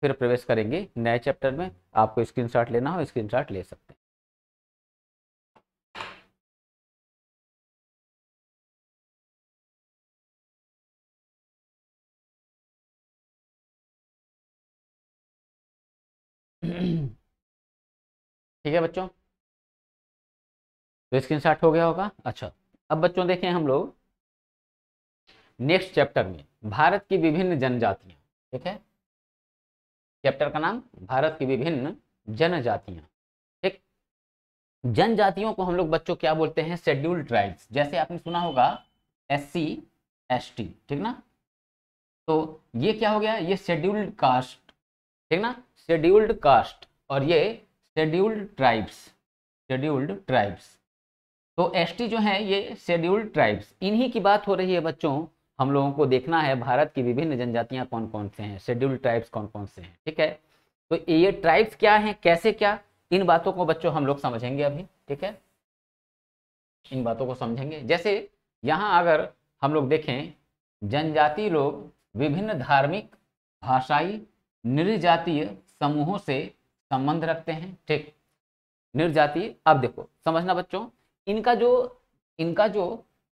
फिर प्रवेश करेंगे नए चैप्टर में आपको स्क्रीनशॉट लेना हो स्क्रीनशॉट ले सकते हैं ठीक है बच्चों तो स्क्रीन हो गया होगा अच्छा अब बच्चों देखें हम लोग नेक्स्ट चैप्टर में भारत की विभिन्न जनजातियां ठीक है चैप्टर का नाम भारत की विभिन्न जनजातियां ठीक जनजातियों को हम लोग बच्चों क्या बोलते हैं शेड्यूल ट्राइब्स जैसे आपने सुना होगा एस सी एस टी ठीक ना तो ये क्या हो गया ये शेड्यूल्ड कास्ट ठीक ना शेड्यूल्ड कास्ट और ये शेड्यूल्ड ट्राइब्स शेड्यूल्ड ट्राइब्स तो एसटी जो है ये शेड्यूल्ड ट्राइब्स इन्हीं की बात हो रही है बच्चों हम लोगों को देखना है भारत की विभिन्न जनजातियां कौन कौन से हैं शेड्यूल्ड ट्राइब्स कौन कौन से हैं ठीक है तो ये ट्राइब्स क्या हैं कैसे क्या इन बातों को बच्चों हम लोग समझेंगे अभी ठीक है इन बातों को समझेंगे जैसे यहाँ अगर हम लोग देखें जनजाति लोग विभिन्न धार्मिक भाषाई निर्जातीय समूहों से संबंध रखते हैं ठीक निर्जातीय अब देखो समझना बच्चों इनका जो इनका जो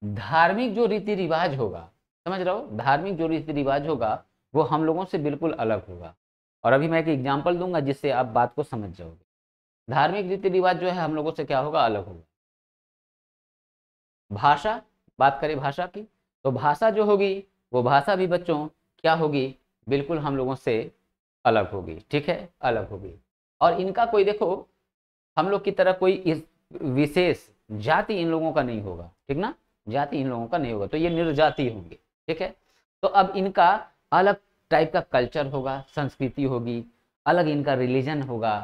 धार्मिक जो रीति रिवाज होगा समझ रहे हो धार्मिक जो रीति रिवाज होगा वो हम लोगों से बिल्कुल अलग होगा और अभी मैं एक एग्जाम्पल दूंगा जिससे आप बात को समझ जाओगे धार्मिक रीति रिवाज जो है हम लोगों से क्या होगा अलग होगा भाषा बात करें भाषा की तो भाषा जो होगी वो भाषा भी बच्चों क्या होगी बिल्कुल हम लोगों से अलग होगी ठीक है अलग होगी और इनका कोई देखो हम लोग की तरह कोई इस विशेष जाति इन लोगों का नहीं होगा ठीक ना जाति इन लोगों का नहीं होगा तो ये निर्जाति होंगे ठीक है तो अब इनका अलग टाइप का कल्चर होगा संस्कृति होगी अलग इनका रिलीजन होगा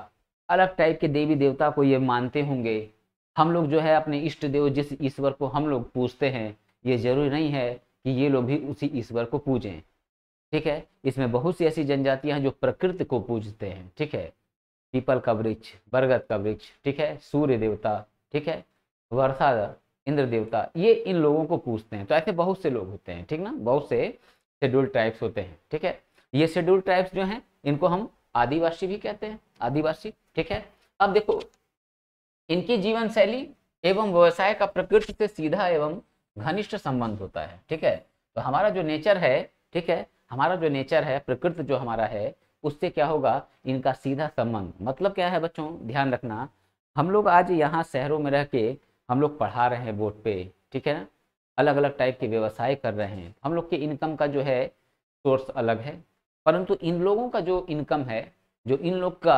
अलग टाइप के देवी देवता को ये मानते होंगे हम लोग जो है अपने इष्ट देव जिस ईश्वर को हम लोग पूजते हैं ये जरूरी नहीं है कि ये लोग भी उसी ईश्वर को पूजें ठीक है इसमें बहुत सी ऐसी जनजातियां हैं जो प्रकृति को पूजते हैं ठीक है पीपल का वृक्ष बरगद का वृक्ष ठीक है सूर्य देवता ठीक है वर्षा इंद्र देवता ये इन लोगों को पूछते हैं तो ऐसे बहुत से लोग होते हैं ठीक ना बहुत से शेड्यूल ट्राइब्स होते हैं ठीक है ये शेड्यूल ट्राइब्स जो हैं इनको हम आदिवासी भी कहते हैं आदिवासी ठीक है अब देखो इनकी जीवन शैली एवं व्यवसाय का प्रकृति से सीधा एवं घनिष्ठ संबंध होता है ठीक है तो हमारा जो नेचर है ठीक है हमारा जो नेचर है प्रकृति जो हमारा है उससे क्या होगा इनका सीधा संबंध मतलब क्या है बच्चों ध्यान रखना हम लोग आज यहाँ शहरों में रह के हम लोग पढ़ा रहे हैं बोर्ड पे ठीक है ना अलग अलग टाइप के व्यवसाय कर रहे हैं हम लोग के इनकम का जो है सोर्स अलग है परंतु इन लोगों का जो इनकम है जो इन लोग का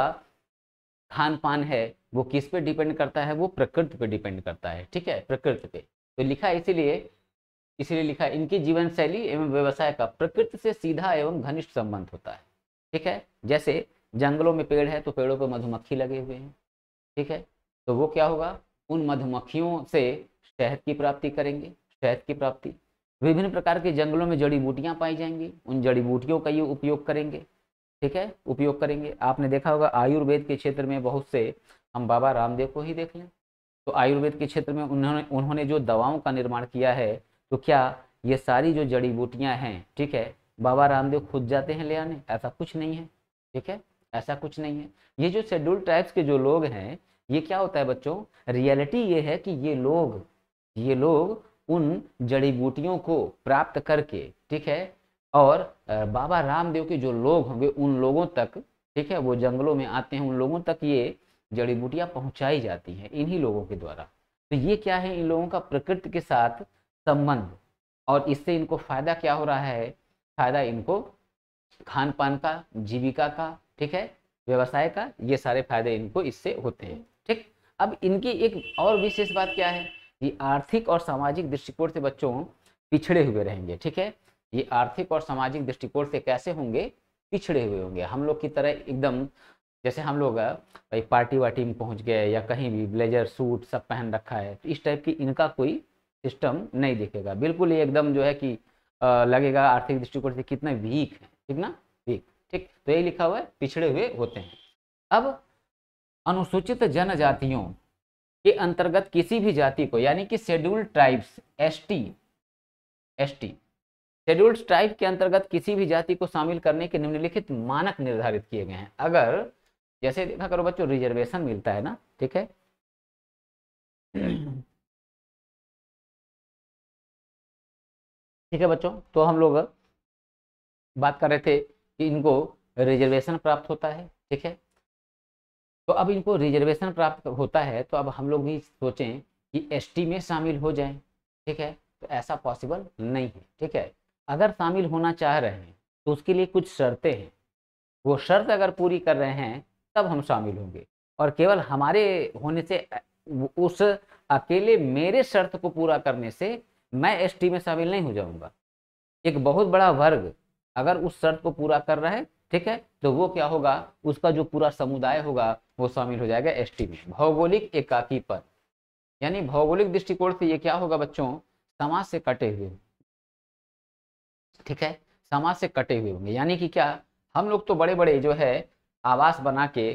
खान पान है वो किस पे डिपेंड करता है वो प्रकृति पे डिपेंड करता है ठीक है प्रकृति पे तो लिखा इसीलिए इसीलिए लिखा इनकी जीवन शैली एवं व्यवसाय का प्रकृति से सीधा एवं घनिष्ठ संबंध होता है ठीक है जैसे जंगलों में पेड़ है तो पेड़ों पर पे मधुमक्खी लगे हुए हैं ठीक है तो वो क्या होगा उन मधुमक्खियों से शहद की प्राप्ति करेंगे शहद की प्राप्ति विभिन्न प्रकार के जंगलों में जड़ी बूटियाँ पाई जाएंगी उन जड़ी बूटियों का ये उपयोग करेंगे ठीक है उपयोग करेंगे आपने देखा होगा आयुर्वेद के क्षेत्र में बहुत से हम बाबा रामदेव को ही देख लें तो आयुर्वेद के क्षेत्र में उन्होंने उन्होंने जो दवाओं का निर्माण किया है तो क्या ये सारी जो जड़ी बूटियाँ हैं ठीक है बाबा रामदेव खुद जाते हैं ले आने ऐसा कुछ नहीं है ठीक है ऐसा कुछ नहीं है ये जो शेड्यूल ट्राइब्स के जो लोग हैं ये क्या होता है बच्चों रियलिटी ये है कि ये लोग ये लोग उन जड़ी बूटियों को प्राप्त करके ठीक है और बाबा रामदेव के जो लोग होंगे उन लोगों तक ठीक है वो जंगलों में आते हैं उन लोगों तक ये जड़ी बूटियाँ पहुँचाई जाती हैं इन्हीं लोगों के द्वारा तो ये क्या है इन लोगों का प्रकृति के साथ संबंध और इससे इनको फायदा क्या हो रहा है फायदा इनको खान पान का जीविका का ठीक है व्यवसाय का ये सारे फायदे इनको इससे होते हैं ठीक अब इनकी एक और विशेष बात क्या है ये आर्थिक और सामाजिक दृष्टिकोण से बच्चों पिछड़े हुए रहेंगे ठीक है ये आर्थिक और सामाजिक दृष्टिकोण से कैसे होंगे पिछड़े हुए होंगे हम लोग की तरह एकदम जैसे हम लोग भाई पार्टी वार्टी में पहुँच गए या कहीं भी ब्लेजर सूट सब पहन रखा है तो इस टाइप की इनका कोई सिस्टम नहीं देखेगा बिल्कुल ये एकदम जो है कि लगेगा आर्थिक दृष्टिकोण से कितना वीक है ठीक ना वीक ठीक तो यही लिखा हुआ है पिछड़े हुए होते हैं अब अनुसूचित जनजातियों के अंतर्गत किसी भी जाति को यानी कि schedule tribes ST ST scheduled tribe के अंतर्गत किसी भी जाति को शामिल करने के निम्नलिखित मानक निर्धारित किए गए हैं अगर जैसे देखा करो बच्चों रिजर्वेशन मिलता है ना ठीक है ठीक है बच्चों तो हम लोग बात कर रहे थे कि इनको रिजर्वेशन प्राप्त होता है ठीक है तो अब इनको रिजर्वेशन प्राप्त होता है तो अब हम लोग भी सोचें कि एस में शामिल हो जाएं ठीक है तो ऐसा पॉसिबल नहीं है ठीक है अगर शामिल होना चाह रहे हैं तो उसके लिए कुछ शर्तें हैं वो शर्त अगर पूरी कर रहे हैं तब हम शामिल होंगे और केवल हमारे होने से उस अकेले मेरे शर्त को पूरा करने से मैं एस में शामिल नहीं हो जाऊँगा एक बहुत बड़ा वर्ग अगर उस शर्त को पूरा कर रहा है ठीक है तो वो क्या होगा उसका जो पूरा समुदाय होगा वो शामिल हो जाएगा एस में भौगोलिक एकाकी पर यानी भौगोलिक दृष्टिकोण से ये क्या होगा बच्चों समाज से कटे हुए ठीक है समाज से कटे हुए होंगे यानी कि क्या हम लोग तो बड़े बड़े जो है आवास बना के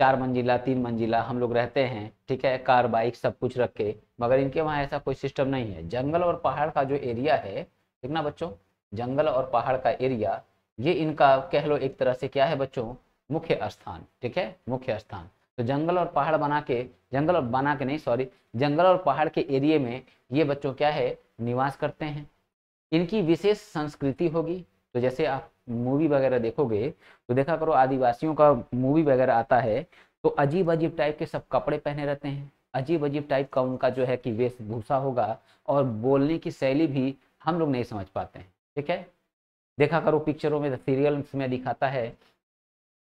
चार मंजिला तीन मंजिला हम लोग रहते हैं ठीक है कार बाइक सब कुछ रख के मगर इनके वहाँ ऐसा कोई सिस्टम नहीं है जंगल और पहाड़ का जो एरिया है ठीक ना बच्चों जंगल और पहाड़ का एरिया ये इनका कह लो एक तरह से क्या है बच्चों मुख्य स्थान ठीक है मुख्य स्थान तो जंगल और पहाड़ बना के जंगल और बना के नहीं सॉरी जंगल और पहाड़ के एरिए में ये बच्चों क्या है निवास करते हैं इनकी विशेष संस्कृति होगी तो जैसे आप मूवी वगैरह देखोगे तो देखा करो आदिवासियों का मूवी वगैरह आता है तो अजीब अजीब टाइप के सब कपड़े पहने रहते हैं अजीब अजीब टाइप का उनका जो है कि वेशभूषा होगा और बोलने की शैली भी हम लोग नहीं समझ पाते हैं ठीक है देखा करो पिक्चरों में सीरियल्स में दिखाता है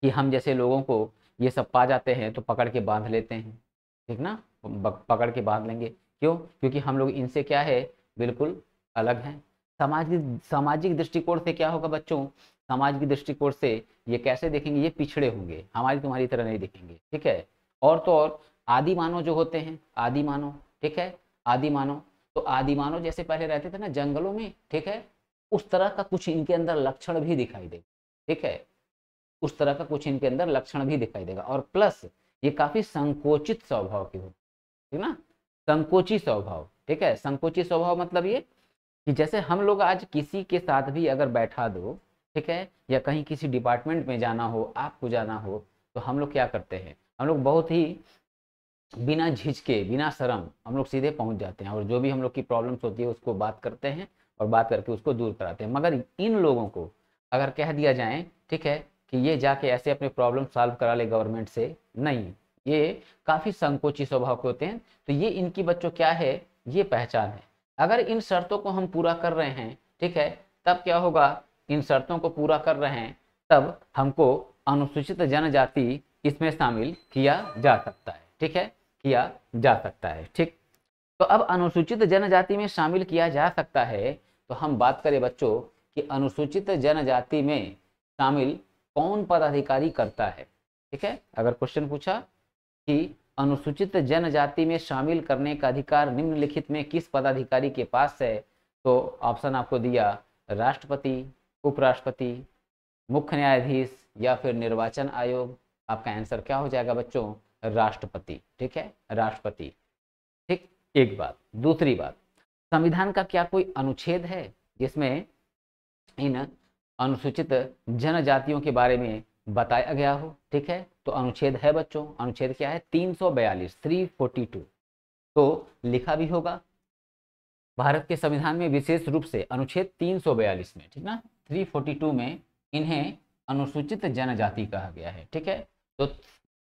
कि हम जैसे लोगों को ये सब पा जाते हैं तो पकड़ के बांध लेते हैं ठीक ना पकड़ के बांध लेंगे क्यों क्योंकि हम लोग इनसे क्या है बिल्कुल अलग हैं सामाजिक सामाजिक दृष्टिकोण से क्या होगा बच्चों सामाजिक दृष्टिकोण से ये कैसे देखेंगे ये पिछड़े होंगे हमारी तुम्हारी तरह नहीं दिखेंगे ठीक है और तो और आदि मानव जो होते हैं आदि मानव ठीक है आदि मानव तो आदि मानव जैसे पहले रहते थे ना जंगलों में ठीक है उस तरह का कुछ इनके अंदर लक्षण भी दिखाई देगा ठीक है उस तरह का कुछ इनके अंदर लक्षण भी दिखाई देगा और प्लस ये काफी संकोचित स्वभाव के होते ठीक ना संकोची स्वभाव ठीक है संकोची स्वभाव मतलब ये कि जैसे हम लोग आज किसी के साथ भी अगर बैठा दो ठीक है या कहीं किसी डिपार्टमेंट में जाना हो आपको जाना हो तो हम लोग क्या करते हैं हम लोग बहुत ही बिना झिझके बिना शर्म हम लोग सीधे पहुंच जाते हैं और जो भी हम लोग की प्रॉब्लम्स होती है उसको बात करते हैं और बात करके उसको दूर कराते हैं मगर इन लोगों को अगर कह दिया जाए ठीक है कि ये जाके ऐसे अपने प्रॉब्लम सॉल्व करा ले गवर्नमेंट से नहीं ये काफ़ी संकोची स्वभाव के होते हैं तो ये इनकी बच्चों क्या है ये पहचान है अगर इन शर्तों को हम पूरा कर रहे हैं ठीक है तब क्या होगा इन शर्तों को पूरा कर रहे हैं तब हमको अनुसूचित जनजाति इसमें शामिल किया जा सकता है ठीक है किया जा सकता है ठीक तो अब अनुसूचित जनजाति में शामिल किया जा सकता है तो हम बात करें बच्चों कि अनुसूचित जनजाति में शामिल कौन पदाधिकारी करता है ठीक है अगर क्वेश्चन पूछा कि अनुसूचित जनजाति में शामिल करने का अधिकार निम्नलिखित में किस पदाधिकारी के पास है तो ऑप्शन आपको दिया राष्ट्रपति उपराष्ट्रपति मुख्य न्यायाधीश या फिर निर्वाचन आयोग आपका आंसर क्या हो जाएगा बच्चों राष्ट्रपति ठीक है राष्ट्रपति ठीक एक बात दूसरी बात संविधान का क्या कोई अनुच्छेद है जिसमें इन अनुसूचित जनजातियों के बारे में बताया गया हो ठीक है तो अनुच्छेद है बच्चों अनुच्छेद क्या है तीन सौ बयालीस थ्री फोर्टी टू तो लिखा भी होगा भारत के संविधान में विशेष रूप से अनुच्छेद 342 में ठीक ना 342 में इन्हें अनुसूचित जनजाति कहा गया है ठीक है तो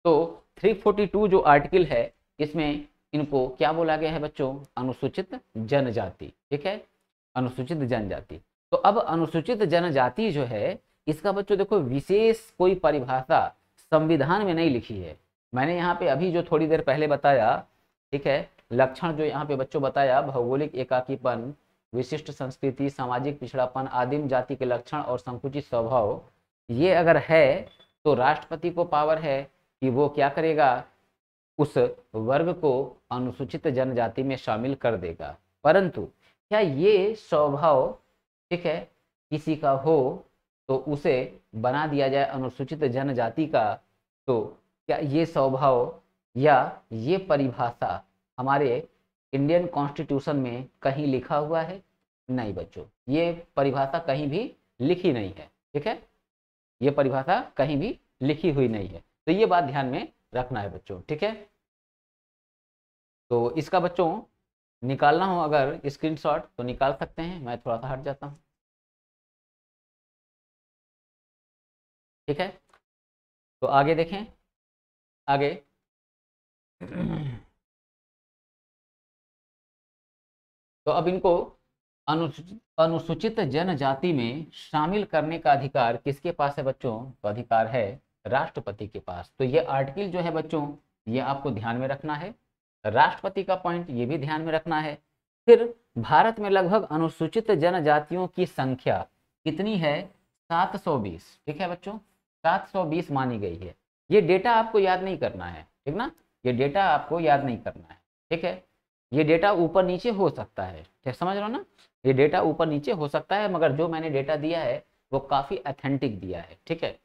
तो 342 जो आर्टिकल है इसमें इनको क्या बोला गया है बच्चों अनुसूचित जनजाति ठीक है अनुसूचित जनजाति तो अब अनुसूचित जनजाति जो है इसका बच्चों देखो विशेष कोई परिभाषा संविधान में नहीं लिखी है मैंने यहाँ पे अभी जो थोड़ी देर पहले बताया ठीक है लक्षण जो यहाँ पे बच्चों बताया भौगोलिक एकाकीपन विशिष्ट संस्कृति सामाजिक पिछड़ापन आदिम जाति के लक्षण और संकुचित स्वभाव ये अगर है तो राष्ट्रपति को पावर है कि वो क्या करेगा उस वर्ग को अनुसूचित जनजाति में शामिल कर देगा परंतु क्या ये स्वभाव ठीक है किसी का हो तो उसे बना दिया जाए अनुसूचित जनजाति का तो क्या ये स्वभाव या ये परिभाषा हमारे इंडियन कॉन्स्टिट्यूशन में कहीं लिखा हुआ है नहीं बच्चों ये परिभाषा कहीं भी लिखी नहीं है ठीक है ये परिभाषा कहीं भी लिखी हुई नहीं है तो ये बात ध्यान में रखना है बच्चों ठीक है तो इसका बच्चों निकालना हो अगर स्क्रीनशॉट तो निकाल सकते हैं मैं थोड़ा सा हट जाता हूँ ठीक है तो आगे देखें आगे तो अब इनको अनुसूचित अनुसूचित जनजाति में शामिल करने का अधिकार किसके पास है बच्चों तो अधिकार है राष्ट्रपति के पास तो ये आर्टिकल जो है बच्चों ये आपको ध्यान में रखना है राष्ट्रपति का पॉइंट ये भी ध्यान में रखना है फिर भारत में लगभग अनुसूचित जनजातियों की संख्या कितनी है 720 ठीक है बच्चों 720 मानी गई है ये डेटा आपको याद नहीं करना है ठीक ना ये डेटा आपको याद नहीं करना है ठीक है ये डेटा ऊपर नीचे हो सकता है ठीक समझ रहा ना ये डेटा ऊपर नीचे हो सकता है मगर जो मैंने डेटा दिया है वो काफ़ी अथेंटिक दिया है ठीक है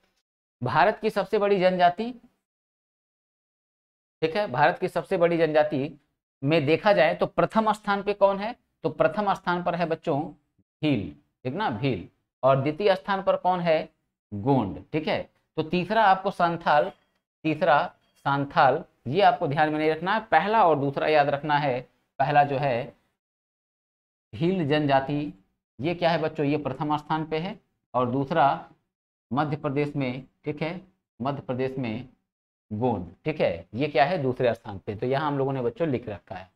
भारत की सबसे बड़ी जनजाति ठीक है भारत की सबसे बड़ी जनजाति में देखा जाए तो प्रथम स्थान पे कौन है तो प्रथम स्थान पर है बच्चों भील ठीक ना भील और द्वितीय स्थान पर कौन है गोंड ठीक है तो तीसरा आपको संथाल तीसरा सांथाल ये आपको ध्यान में नहीं रखना है पहला और दूसरा याद रखना है पहला जो है भील जनजाति ये क्या है बच्चों ये प्रथम स्थान पे है और दूसरा मध्य प्रदेश में ठीक है मध्य प्रदेश में गोंड ठीक है ये क्या है दूसरे स्थान पे तो यहाँ हम लोगों ने बच्चों लिख रखा है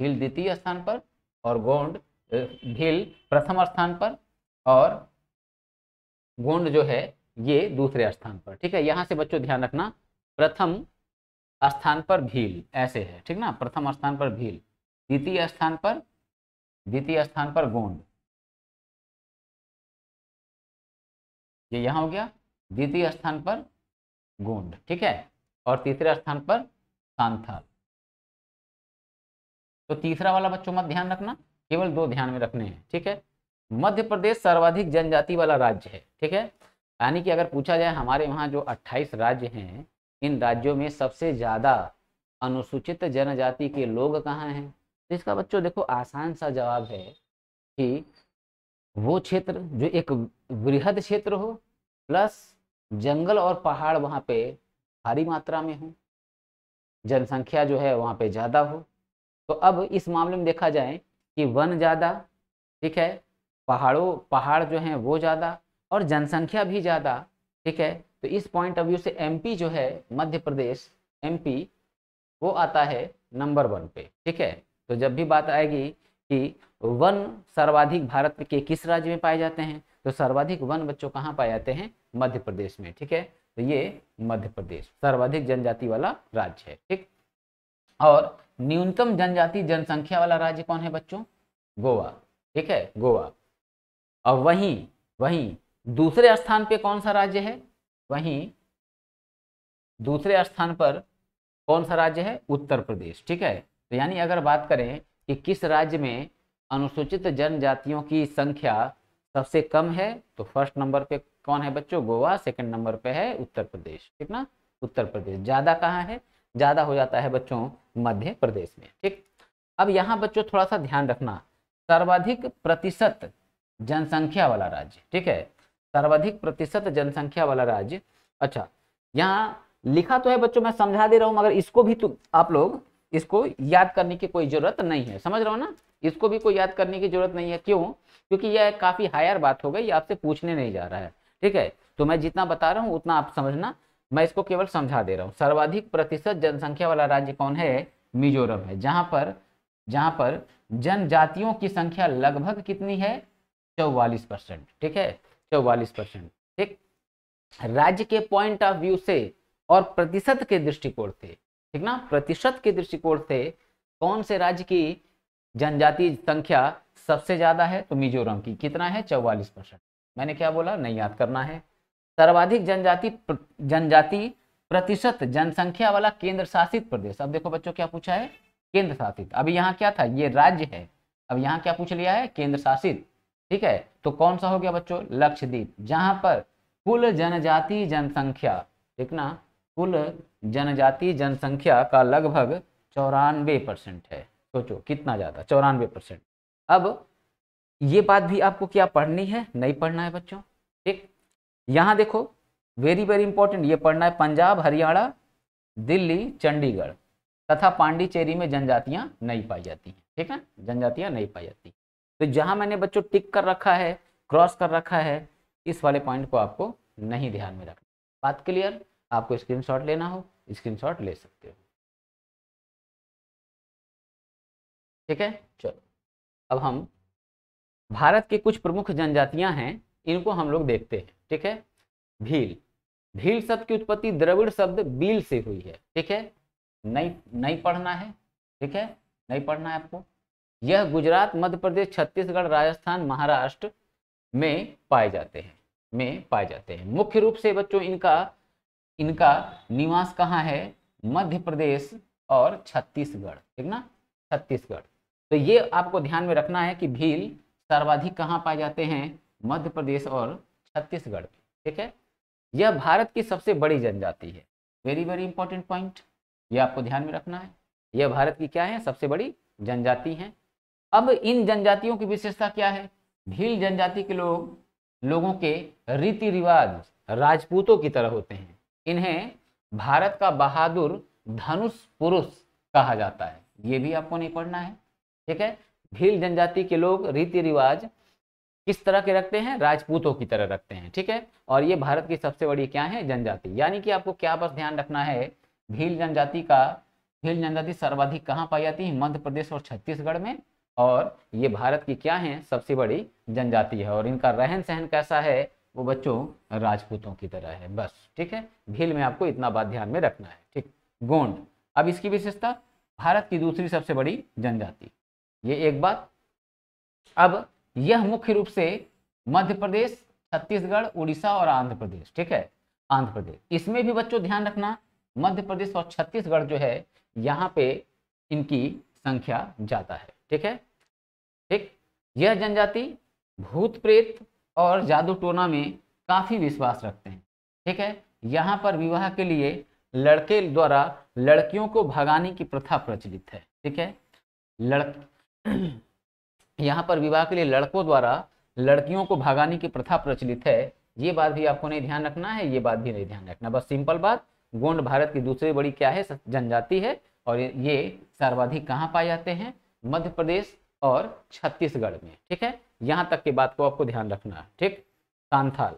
हिल द्वितीय स्थान पर और गोंड भील प्रथम स्थान पर और गोंड जो है ये दूसरे स्थान पर ठीक है यहाँ से बच्चों ध्यान रखना प्रथम स्थान पर भील ऐसे है ठीक ना प्रथम स्थान पर भील द्वितीय स्थान पर द्वितीय स्थान पर गोंड ये यहाँ हो गया द्वितीय स्थान पर गोंड ठीक है और तीसरे स्थान पर सांथाल तो तीसरा वाला बच्चों मत ध्यान रखना केवल दो ध्यान में रखने हैं ठीक है मध्य प्रदेश सर्वाधिक जनजाति वाला राज्य है ठीक है यानी कि अगर पूछा जाए हमारे वहाँ जो 28 राज्य हैं इन राज्यों में सबसे ज़्यादा अनुसूचित जनजाति के लोग कहाँ हैं तो इसका बच्चों देखो आसान सा जवाब है कि वो क्षेत्र जो एक वृहद क्षेत्र हो प्लस जंगल और पहाड़ वहाँ पे भारी मात्रा में हो जनसंख्या जो है वहाँ पे ज़्यादा हो तो अब इस मामले में देखा जाए कि वन ज़्यादा ठीक है पहाड़ों पहाड़ जो हैं वो ज़्यादा और जनसंख्या भी ज़्यादा ठीक है तो इस पॉइंट ऑफ व्यू से एमपी जो है मध्य प्रदेश एमपी वो आता है नंबर वन पे ठीक है तो जब भी बात आएगी कि वन सर्वाधिक भारत के किस राज्य में पाए जाते हैं तो सर्वाधिक वन बच्चों कहाँ पाए जाते हैं मध्य प्रदेश में ठीक है तो ये मध्य प्रदेश सर्वाधिक जनजाति वाला राज्य है ठीक और न्यूनतम जनजाति जनसंख्या वाला राज्य कौन है बच्चों गोवा ठीक है गोवा और वहीं वहीं दूसरे स्थान पे कौन सा राज्य है वहीं दूसरे स्थान पर कौन सा राज्य है उत्तर प्रदेश ठीक है तो यानी अगर बात करें कि किस राज्य में अनुसूचित जनजातियों की संख्या सबसे कम है तो फर्स्ट नंबर पे कौन है बच्चों गोवा सेकंड नंबर पे है उत्तर प्रदेश ठीक ना उत्तर प्रदेश ज़्यादा कहाँ है ज़्यादा हो जाता है बच्चों मध्य प्रदेश में ठीक अब यहाँ बच्चों थोड़ा सा ध्यान रखना सर्वाधिक प्रतिशत जनसंख्या वाला राज्य ठीक है सर्वाधिक प्रतिशत जनसंख्या वाला राज्य अच्छा यहाँ लिखा तो है बच्चों मैं समझा दे रहा हूँ मगर इसको भी तो आप लोग इसको याद करने की कोई जरूरत नहीं है समझ रहे हो ना इसको भी कोई याद करने की जरूरत नहीं है क्यों क्योंकि यह काफी हायर बात हो गई आपसे पूछने नहीं जा रहा है ठीक है तो मैं जितना बता रहा हूँ उतना आप समझना मैं इसको केवल समझा दे रहा हूँ सर्वाधिक प्रतिशत जनसंख्या वाला राज्य कौन है मिजोरम है जहाँ पर जहाँ पर जनजातियों की संख्या लगभग कितनी है चौवालीस परसेंट ठीक है चौवालीस परसेंट ठीक राज्य के पॉइंट ऑफ व्यू से और प्रतिशत के दृष्टिकोण से ठीक ना प्रतिशत के दृष्टिकोण से कौन से राज्य की जनजाति संख्या सबसे ज्यादा है तो मिजोरम की कितना है चौवालीस परसेंट मैंने क्या बोला नहीं याद करना है सर्वाधिक जनजाति प्र, जनजाति प्रतिशत जनसंख्या वाला केंद्र शासित प्रदेश अब देखो बच्चों क्या पूछा है केंद्र शासित अभी यहाँ क्या था ये राज्य है अब यहाँ क्या पूछ लिया है केंद्र शासित ठीक है तो कौन सा हो गया बच्चों लक्षद्वीप जहां पर कुल जनजाति जनसंख्या ठीक ना कुल जनजाति जनसंख्या का लगभग चौरानवे परसेंट है सोचो कितना ज़्यादा चौरानवे परसेंट अब ये बात भी आपको क्या पढ़नी है नहीं पढ़ना है बच्चों ठीक यहाँ देखो वेरी वेरी इंपॉर्टेंट ये पढ़ना है पंजाब हरियाणा दिल्ली चंडीगढ़ तथा पांडिचेरी में जनजातियाँ नहीं पाई जाती हैं ठीक है जनजातियाँ नहीं पाई जाती तो जहां मैंने बच्चों टिक कर रखा है क्रॉस कर रखा है इस वाले पॉइंट को आपको नहीं ध्यान में रखना बात क्लियर आपको स्क्रीनशॉट लेना हो स्क्रीनशॉट ले सकते हो ठीक है चलो अब हम भारत के कुछ प्रमुख जनजातियां हैं इनको हम लोग देखते हैं ठीक है भील भील शब्द की उत्पत्ति द्रविड़ शब्द बील से हुई है ठीक है नहीं नहीं पढ़ना है ठीक है नहीं पढ़ना है आपको यह गुजरात मध्य प्रदेश छत्तीसगढ़ राजस्थान महाराष्ट्र में पाए जाते हैं में पाए जाते हैं मुख्य रूप से बच्चों इनका इनका निवास कहाँ है मध्य प्रदेश और छत्तीसगढ़ ठीक ना छत्तीसगढ़ तो ये आपको ध्यान में रखना है कि भील सर्वाधिक कहाँ पाए जाते हैं मध्य प्रदेश और छत्तीसगढ़ में ठीक है यह भारत की सबसे बड़ी जनजाति है वेरी वेरी इंपॉर्टेंट पॉइंट ये आपको ध्यान में रखना है यह भारत की क्या है सबसे बड़ी जनजाति है अब इन जनजातियों की विशेषता क्या है भील जनजाति के लोग लोगों के रीति रिवाज राजपूतों की तरह होते हैं इन्हें भारत का बहादुर धनुष पुरुष कहा जाता है ये भी आपको नहीं पढ़ना है ठीक है भील जनजाति के लोग रीति रिवाज किस तरह के रखते हैं राजपूतों की तरह रखते हैं ठीक है और ये भारत की सबसे बड़ी क्या है जनजाति यानी कि आपको क्या बस ध्यान रखना है भील जनजाति का भील जनजाति सर्वाधिक कहाँ पाई जाती है मध्य प्रदेश और छत्तीसगढ़ में और ये भारत की क्या है सबसे बड़ी जनजाति है और इनका रहन सहन कैसा है वो बच्चों राजपूतों की तरह है बस ठीक है भील में आपको इतना बात ध्यान में रखना है ठीक गोंड अब इसकी विशेषता भारत की दूसरी सबसे बड़ी जनजाति ये एक बात अब यह मुख्य रूप से मध्य प्रदेश छत्तीसगढ़ उड़ीसा और आंध्र प्रदेश ठीक है आंध्र प्रदेश इसमें भी बच्चों ध्यान रखना मध्य प्रदेश और छत्तीसगढ़ जो है यहाँ पे इनकी संख्या ज़्यादा है ठीक है ठीक यह जनजाति भूत प्रेत और जादू टोना में काफ़ी विश्वास रखते हैं ठीक है यहाँ पर विवाह के लिए लड़के द्वारा लड़कियों को भगाने की प्रथा प्रचलित है ठीक है लड़क यहाँ पर विवाह के लिए लड़कों द्वारा लड़कियों को भगाने की प्रथा प्रचलित है ये बात भी आपको नहीं ध्यान रखना है ये बात भी नहीं ध्यान रखना बस सिंपल बात गोंड भारत की दूसरी बड़ी क्या है जनजाति है और ये सर्वाधिक कहाँ पाए जाते हैं मध्य प्रदेश और छत्तीसगढ़ में ठीक है यहाँ तक की बात को आपको ध्यान रखना है ठीक सांथाल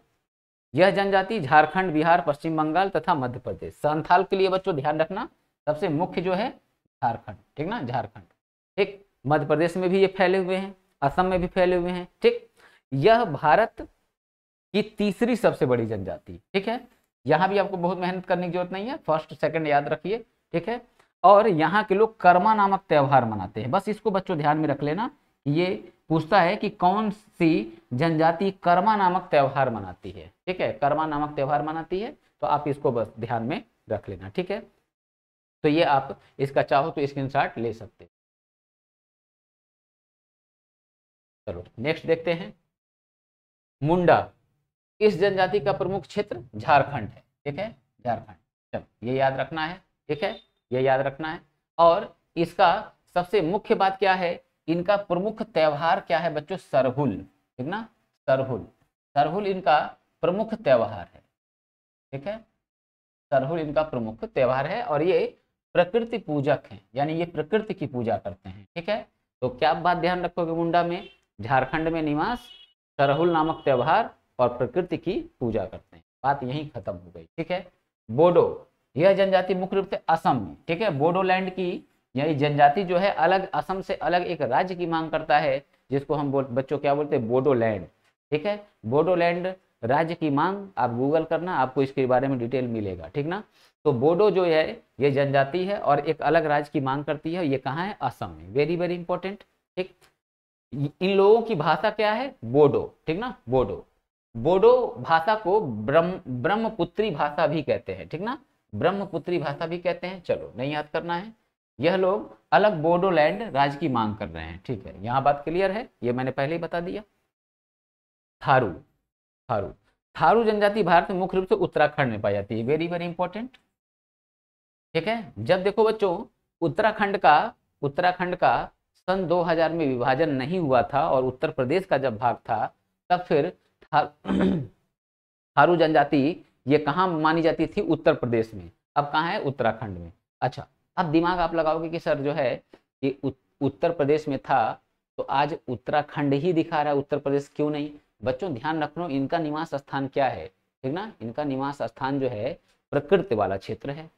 यह जनजाति झारखंड बिहार पश्चिम बंगाल तथा मध्य प्रदेश सांथाल के लिए बच्चों ध्यान रखना सबसे मुख्य जो है झारखंड ठीक ना झारखंड ठीक मध्य प्रदेश में भी ये फैले हुए हैं असम में भी फैले हुए हैं ठीक यह भारत की तीसरी सबसे बड़ी जनजाति ठीक है यहाँ भी आपको बहुत मेहनत करने की जरूरत नहीं है फर्स्ट सेकंड याद रखिए ठीक है और यहाँ के लोग कर्मा नामक त्यौहार मनाते हैं बस इसको बच्चों ध्यान में रख लेना ये पूछता है कि कौन सी जनजाति कर्मा नामक त्यौहार मनाती है ठीक है कर्मा नामक त्यौहार मनाती है तो आप इसको बस ध्यान में रख लेना ठीक है तो ये आप इसका चाहो तो स्क्रीनशॉट ले सकते चलो नेक्स्ट देखते हैं मुंडा इस जनजाति का प्रमुख क्षेत्र झारखंड है ठीक है झारखंड चलो ये याद रखना है ठीक है ये याद रखना है और इसका सबसे मुख्य बात क्या है इनका प्रमुख त्यौहार क्या है बच्चों सरहुल ठीक ना सरहुल सरहुल इनका प्रमुख त्यौहार है ठीक है सरहुल इनका प्रमुख त्यौहार है और ये प्रकृति पूजक हैं यानी ये प्रकृति की पूजा करते हैं ठीक है तो क्या बात ध्यान रखोगे मुंडा में झारखंड में निवास सरहुल नामक त्यौहार और प्रकृति की पूजा करते हैं बात यहीं खत्म हो गई ठीक है बोडो यह जनजाति मुख्य रूप से असम में ठीक है बोडोलैंड की यही जनजाति जो है अलग असम से अलग एक राज्य की मांग करता है जिसको हम बोल बच्चों क्या बोलते हैं बोडोलैंड ठीक है बोडोलैंड राज्य की मांग आप गूगल करना आपको इसके बारे में डिटेल मिलेगा ठीक ना तो बोडो जो है ये जनजाति है और एक अलग राज्य की मांग करती है ये कहाँ है असम में वेरी वेरी इंपॉर्टेंट ठीक इन लोगों की भाषा क्या है बोडो ठीक ना बोडो बोडो भाषा को ब्रह्म ब्रह्मपुत्री भाषा भी कहते हैं ठीक ना ब्रह्मपुत्री भाषा भी कहते हैं चलो नहीं याद करना है यह लोग अलग बोडोलैंड राज्य की मांग कर रहे हैं ठीक है यहाँ बात क्लियर है ये मैंने पहले ही बता दिया थारू थारू थारू जनजाति भारत में मुख्य रूप से उत्तराखंड में पाई जाती है वेरी वेरी इंपॉर्टेंट ठीक है जब देखो बच्चों उत्तराखंड का उत्तराखंड का सन 2000 में विभाजन नहीं हुआ था और उत्तर प्रदेश का जब भाग था तब फिर थारू जनजाति ये कहाँ मानी जाती थी उत्तर प्रदेश में अब कहाँ है उत्तराखंड में अच्छा अब दिमाग आप लगाओगे कि सर जो है ये उत्तर प्रदेश में था तो आज उत्तराखंड ही दिखा रहा है उत्तर प्रदेश क्यों नहीं बच्चों ध्यान रख लो इनका निवास स्थान क्या है ठीक ना इनका निवास स्थान जो है प्रकृति वाला क्षेत्र है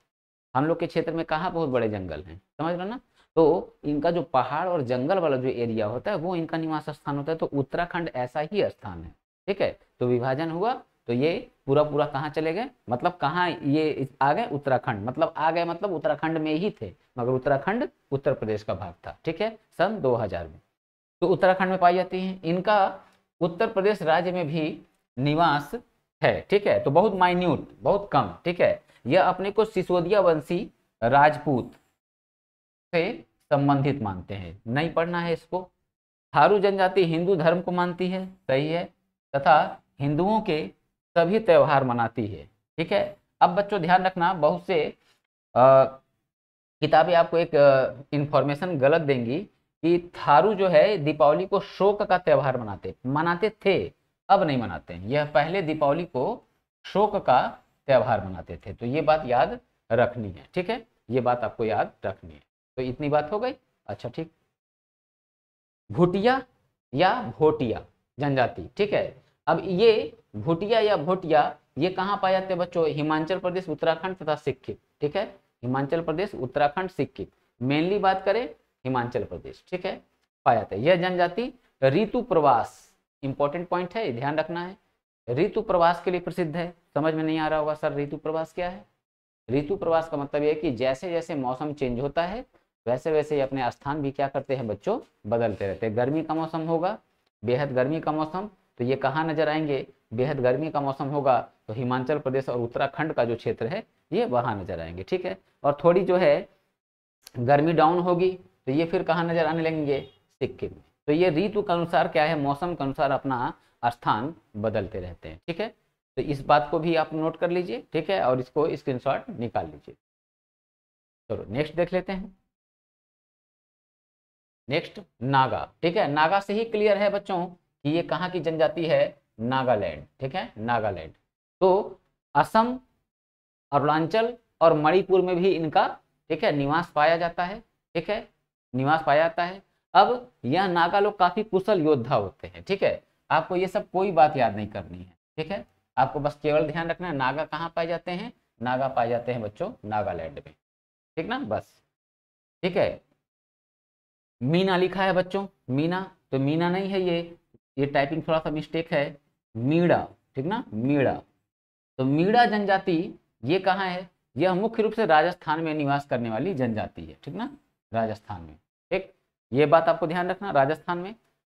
हम लोग के क्षेत्र में कहाँ बहुत बड़े जंगल हैं समझ रहे ना तो इनका जो पहाड़ और जंगल वाला जो एरिया होता है वो इनका निवास स्थान होता है तो उत्तराखंड ऐसा ही स्थान है ठीक है तो विभाजन हुआ तो ये पूरा पूरा कहाँ चले गए मतलब कहाँ ये आ गए उत्तराखंड मतलब आ गए मतलब उत्तराखंड में ही थे मगर उत्तराखंड उत्तर प्रदेश का भाग था ठीक है सन 2000 में तो उत्तराखंड में पाई जाती हैं इनका उत्तर प्रदेश राज्य में भी निवास है ठीक है तो बहुत माइन्यूट बहुत कम ठीक है यह अपने को सिसोदिया वंशी राजपूत से संबंधित मानते हैं नहीं पढ़ना है इसको थारू जनजाति हिंदू धर्म को मानती है सही है तथा हिंदुओं के सभी त्यौहार मनाती है ठीक है अब बच्चों ध्यान रखना बहुत से किताबें आपको एक इंफॉर्मेशन गलत देंगी कि थारू जो है दीपावली को शोक का त्यौहार मनाते मनाते थे अब नहीं मनाते हैं यह पहले दीपावली को शोक का त्यौहार मनाते थे तो ये बात याद रखनी है ठीक है ये बात आपको याद रखनी है तो इतनी बात हो गई अच्छा ठीक भुटिया या भोटिया जनजाति ठीक है अब ये भुटिया या भुटिया ये कहाँ पाए जाते हैं बच्चों हिमाचल प्रदेश उत्तराखंड तथा सिक्किम ठीक है हिमाचल प्रदेश उत्तराखंड सिक्किम मेनली बात करें हिमाचल प्रदेश ठीक है पाया जाता है यह जनजाति ऋतु प्रवास इंपॉर्टेंट पॉइंट है ध्यान रखना है ऋतु प्रवास के लिए प्रसिद्ध है समझ में नहीं आ रहा होगा सर ऋतु प्रवास क्या है ऋतु प्रवास का मतलब यह कि जैसे जैसे मौसम चेंज होता है वैसे वैसे अपने स्थान भी क्या करते हैं बच्चों बदलते रहते हैं गर्मी का मौसम होगा बेहद गर्मी का मौसम तो ये कहाँ नजर आएंगे बेहद गर्मी का मौसम होगा तो हिमाचल प्रदेश और उत्तराखंड का जो क्षेत्र है ये वहाँ नजर आएंगे ठीक है और थोड़ी जो है गर्मी डाउन होगी तो ये फिर कहाँ नजर आने लगेंगे सिक्किम तो ये ऋतु के अनुसार क्या है मौसम के अनुसार अपना स्थान बदलते रहते हैं ठीक है तो इस बात को भी आप नोट कर लीजिए ठीक है और इसको शॉट निकाल लीजिए चलो नेक्स्ट देख लेते हैं नेक्स्ट नागा ठीक है नागा से ही क्लियर है बच्चों कि ये कहाँ की जनजाति है नागालैंड ठीक है नागालैंड तो असम अरुणाचल और मणिपुर में भी इनका ठीक है निवास पाया जाता है ठीक है निवास पाया जाता है अब यह नागा लोग काफी कुशल योद्धा होते हैं ठीक है आपको ये सब कोई बात याद नहीं करनी है ठीक है आपको बस केवल ध्यान रखना है नागा कहाँ पाए जाते हैं नागा पाए जाते हैं बच्चों नागालैंड में ठीक ना बस ठीक है मीना लिखा है बच्चों मीना तो मीना नहीं है ये ये टाइपिंग थोड़ा सा मिस्टेक है मीड़ा ठीक ना मीड़ा तो मीड़ा जनजाति ये कहाँ है यह मुख्य रूप से राजस्थान में निवास करने वाली जनजाति है ठीक ना राजस्थान में ठीक ये बात आपको ध्यान रखना राजस्थान में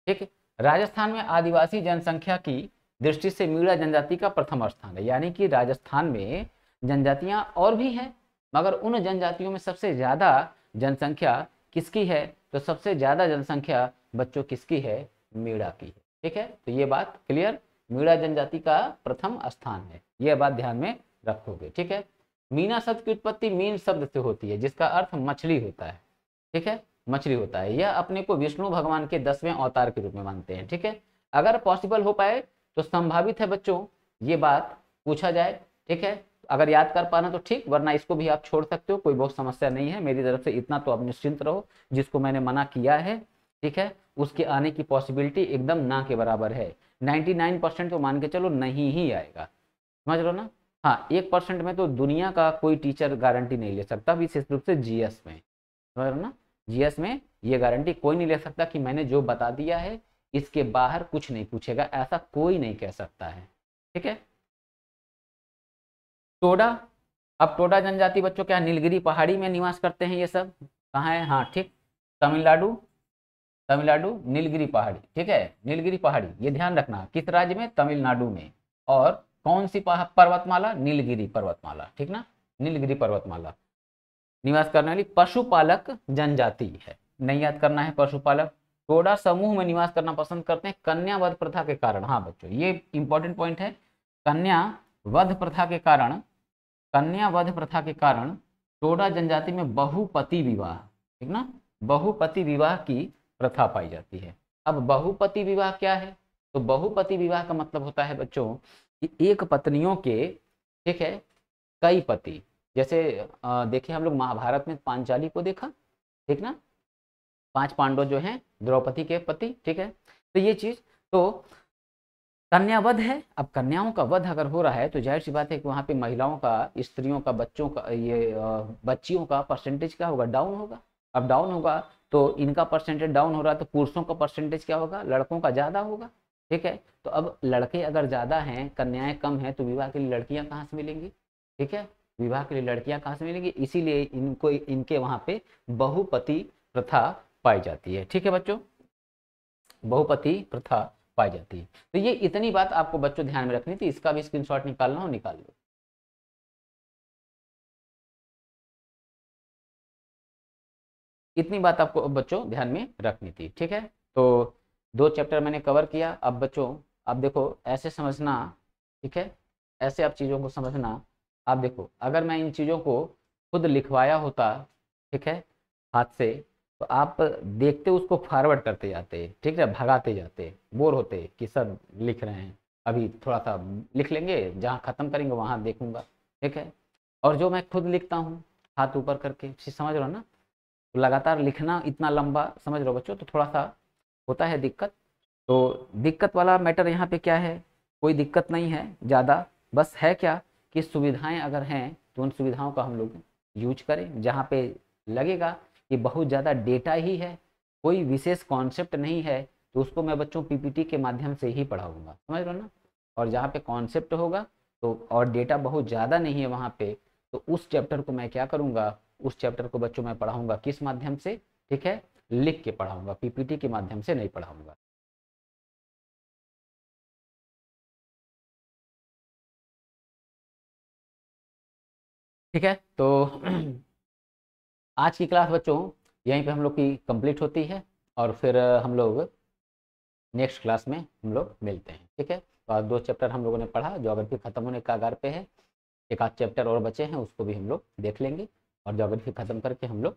ठीक राजस्थान में आदिवासी जनसंख्या की दृष्टि से मीड़ा जनजाति का प्रथम स्थान है यानी कि राजस्थान में जनजातियाँ और भी हैं मगर उन जनजातियों में सबसे ज़्यादा जनसंख्या किसकी है तो सबसे ज़्यादा जनसंख्या बच्चों किसकी है मीड़ा की है ठीक है तो ये बात क्लियर मीणा जनजाति का प्रथम स्थान है यह बात ध्यान में रखोगे ठीक है मीना शब्द की उत्पत्ति मीन शब्द से होती है जिसका अर्थ मछली होता है ठीक है मछली होता है यह अपने को विष्णु भगवान के दसवें अवतार के रूप में मानते हैं ठीक है अगर पॉसिबल हो पाए तो संभावित है बच्चों ये बात पूछा जाए ठीक है अगर याद कर पाना तो ठीक वरना इसको भी आप छोड़ सकते हो कोई बहुत समस्या नहीं है मेरी तरफ से इतना तो आप निश्चिंत रहो जिसको मैंने मना किया है ठीक है उसके आने की पॉसिबिलिटी एकदम ना के बराबर है 99 परसेंट तो मान के चलो नहीं ही आएगा समझ लो ना हाँ एक परसेंट में तो दुनिया का कोई टीचर गारंटी नहीं ले सकता विशेष रूप से जीएस में समझ लो ना जीएस में ये गारंटी कोई नहीं ले सकता कि मैंने जो बता दिया है इसके बाहर कुछ नहीं पूछेगा ऐसा कोई नहीं कह सकता है ठीक है टोडा अब टोडा जनजाति बच्चों क्या नीलगिरी पहाड़ी में निवास करते हैं ये सब कहाँ है हाँ ठीक तमिलनाडु तमिलनाडु नीलगिरी पहाड़ी ठीक है नीलगिरी पहाड़ी ये ध्यान रखना किस राज्य में तमिलनाडु में और कौन सी पर्वतमाला नीलगिरी पर्वतमाला ठीक ना नीलगिरी पर्वतमाला निवास करने वाली पशुपालक जनजाति है नहीं याद करना है पशुपालक टोडा समूह में निवास करना पसंद करते हैं कन्या वध प्रथा के कारण हाँ बच्चों ये इंपॉर्टेंट पॉइंट है कन्या वध प्रथा के कारण कन्या वध प्रथा के कारण टोडा जनजाति में बहुपति विवाह ठीक ना बहुपति विवाह की प्रथा पाई जाती है अब बहुपति विवाह क्या है तो बहुपति विवाह का मतलब होता है बच्चों कि एक पत्नियों के ठीक है कई पति जैसे देखिए हम लोग महाभारत में पांचाली को देखा ठीक ना पांच पांडव जो हैं द्रौपदी के पति ठीक है तो ये चीज तो कन्यावध है अब कन्याओं का वध अगर हो रहा है तो जाहिर सी बात है कि वहां पे महिलाओं का स्त्रियों का बच्चों का ये बच्चियों का परसेंटेज क्या होगा डाउन होगा अब डाउन होगा तो इनका परसेंटेज डाउन हो रहा है तो पुरुषों का परसेंटेज क्या होगा लड़कों का ज़्यादा होगा ठीक है तो अब लड़के अगर ज़्यादा हैं कन्याएं कम हैं तो विवाह के लिए लड़कियां कहाँ से मिलेंगी ठीक है विवाह के लिए लड़कियां कहाँ से मिलेंगी इसीलिए इनको इनके वहाँ पे बहुपति प्रथा पाई जाती है ठीक है बच्चों बहुपति प्रथा पाई जाती है तो ये इतनी बात आपको बच्चों ध्यान में रखनी थी इसका भी शॉट निकालना हो निकाल लो इतनी बात आपको बच्चों ध्यान में रखनी थी ठीक है तो दो चैप्टर मैंने कवर किया अब बच्चों आप देखो ऐसे समझना ठीक है ऐसे आप चीज़ों को समझना आप देखो अगर मैं इन चीज़ों को खुद लिखवाया होता ठीक है हाथ से तो आप देखते उसको फॉरवर्ड करते जाते ठीक है भगाते जाते बोर होते कि सर लिख रहे हैं अभी थोड़ा सा लिख लेंगे जहाँ ख़त्म करेंगे वहाँ देखूंगा ठीक है और जो मैं खुद लिखता हूँ हाथ ऊपर करके समझ रहा ना तो लगातार लिखना इतना लंबा समझ लो बच्चों तो थोड़ा सा होता है दिक्कत तो दिक्कत वाला मैटर यहाँ पे क्या है कोई दिक्कत नहीं है ज़्यादा बस है क्या कि सुविधाएं अगर हैं तो उन सुविधाओं का हम लोग यूज करें जहाँ पे लगेगा कि बहुत ज़्यादा डेटा ही है कोई विशेष कॉन्सेप्ट नहीं है तो उसको मैं बच्चों पीपीटी के माध्यम से ही पढ़ाऊँगा समझ लो ना और जहाँ पे कॉन्सेप्ट होगा तो और डेटा बहुत ज़्यादा नहीं है वहाँ पर तो उस चैप्टर को मैं क्या करूँगा उस चैप्टर को बच्चों में पढ़ाऊंगा किस माध्यम से ठीक है लिख के पढ़ाऊंगा पीपीटी के माध्यम से नहीं पढ़ाऊंगा ठीक है तो आज की क्लास बच्चों यहीं पे हम लोग की कंप्लीट होती है और फिर हम लोग नेक्स्ट क्लास में हम लोग मिलते हैं ठीक है तो आज दो चैप्टर हम लोगों ने पढ़ा जो भी खत्म होने कागार पे है एक आध चैप्टर और बचे हैं उसको भी हम लोग देख लेंगे और जोग्राफी ख़त्म करके हम लोग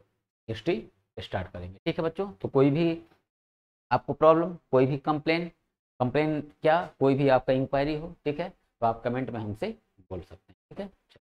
हिस्ट्री स्टार्ट करेंगे ठीक है बच्चों तो कोई भी आपको प्रॉब्लम कोई भी कंप्लेन कंप्लेन क्या कोई भी आपका इंक्वायरी हो ठीक है तो आप कमेंट में हमसे बोल सकते हैं ठीक है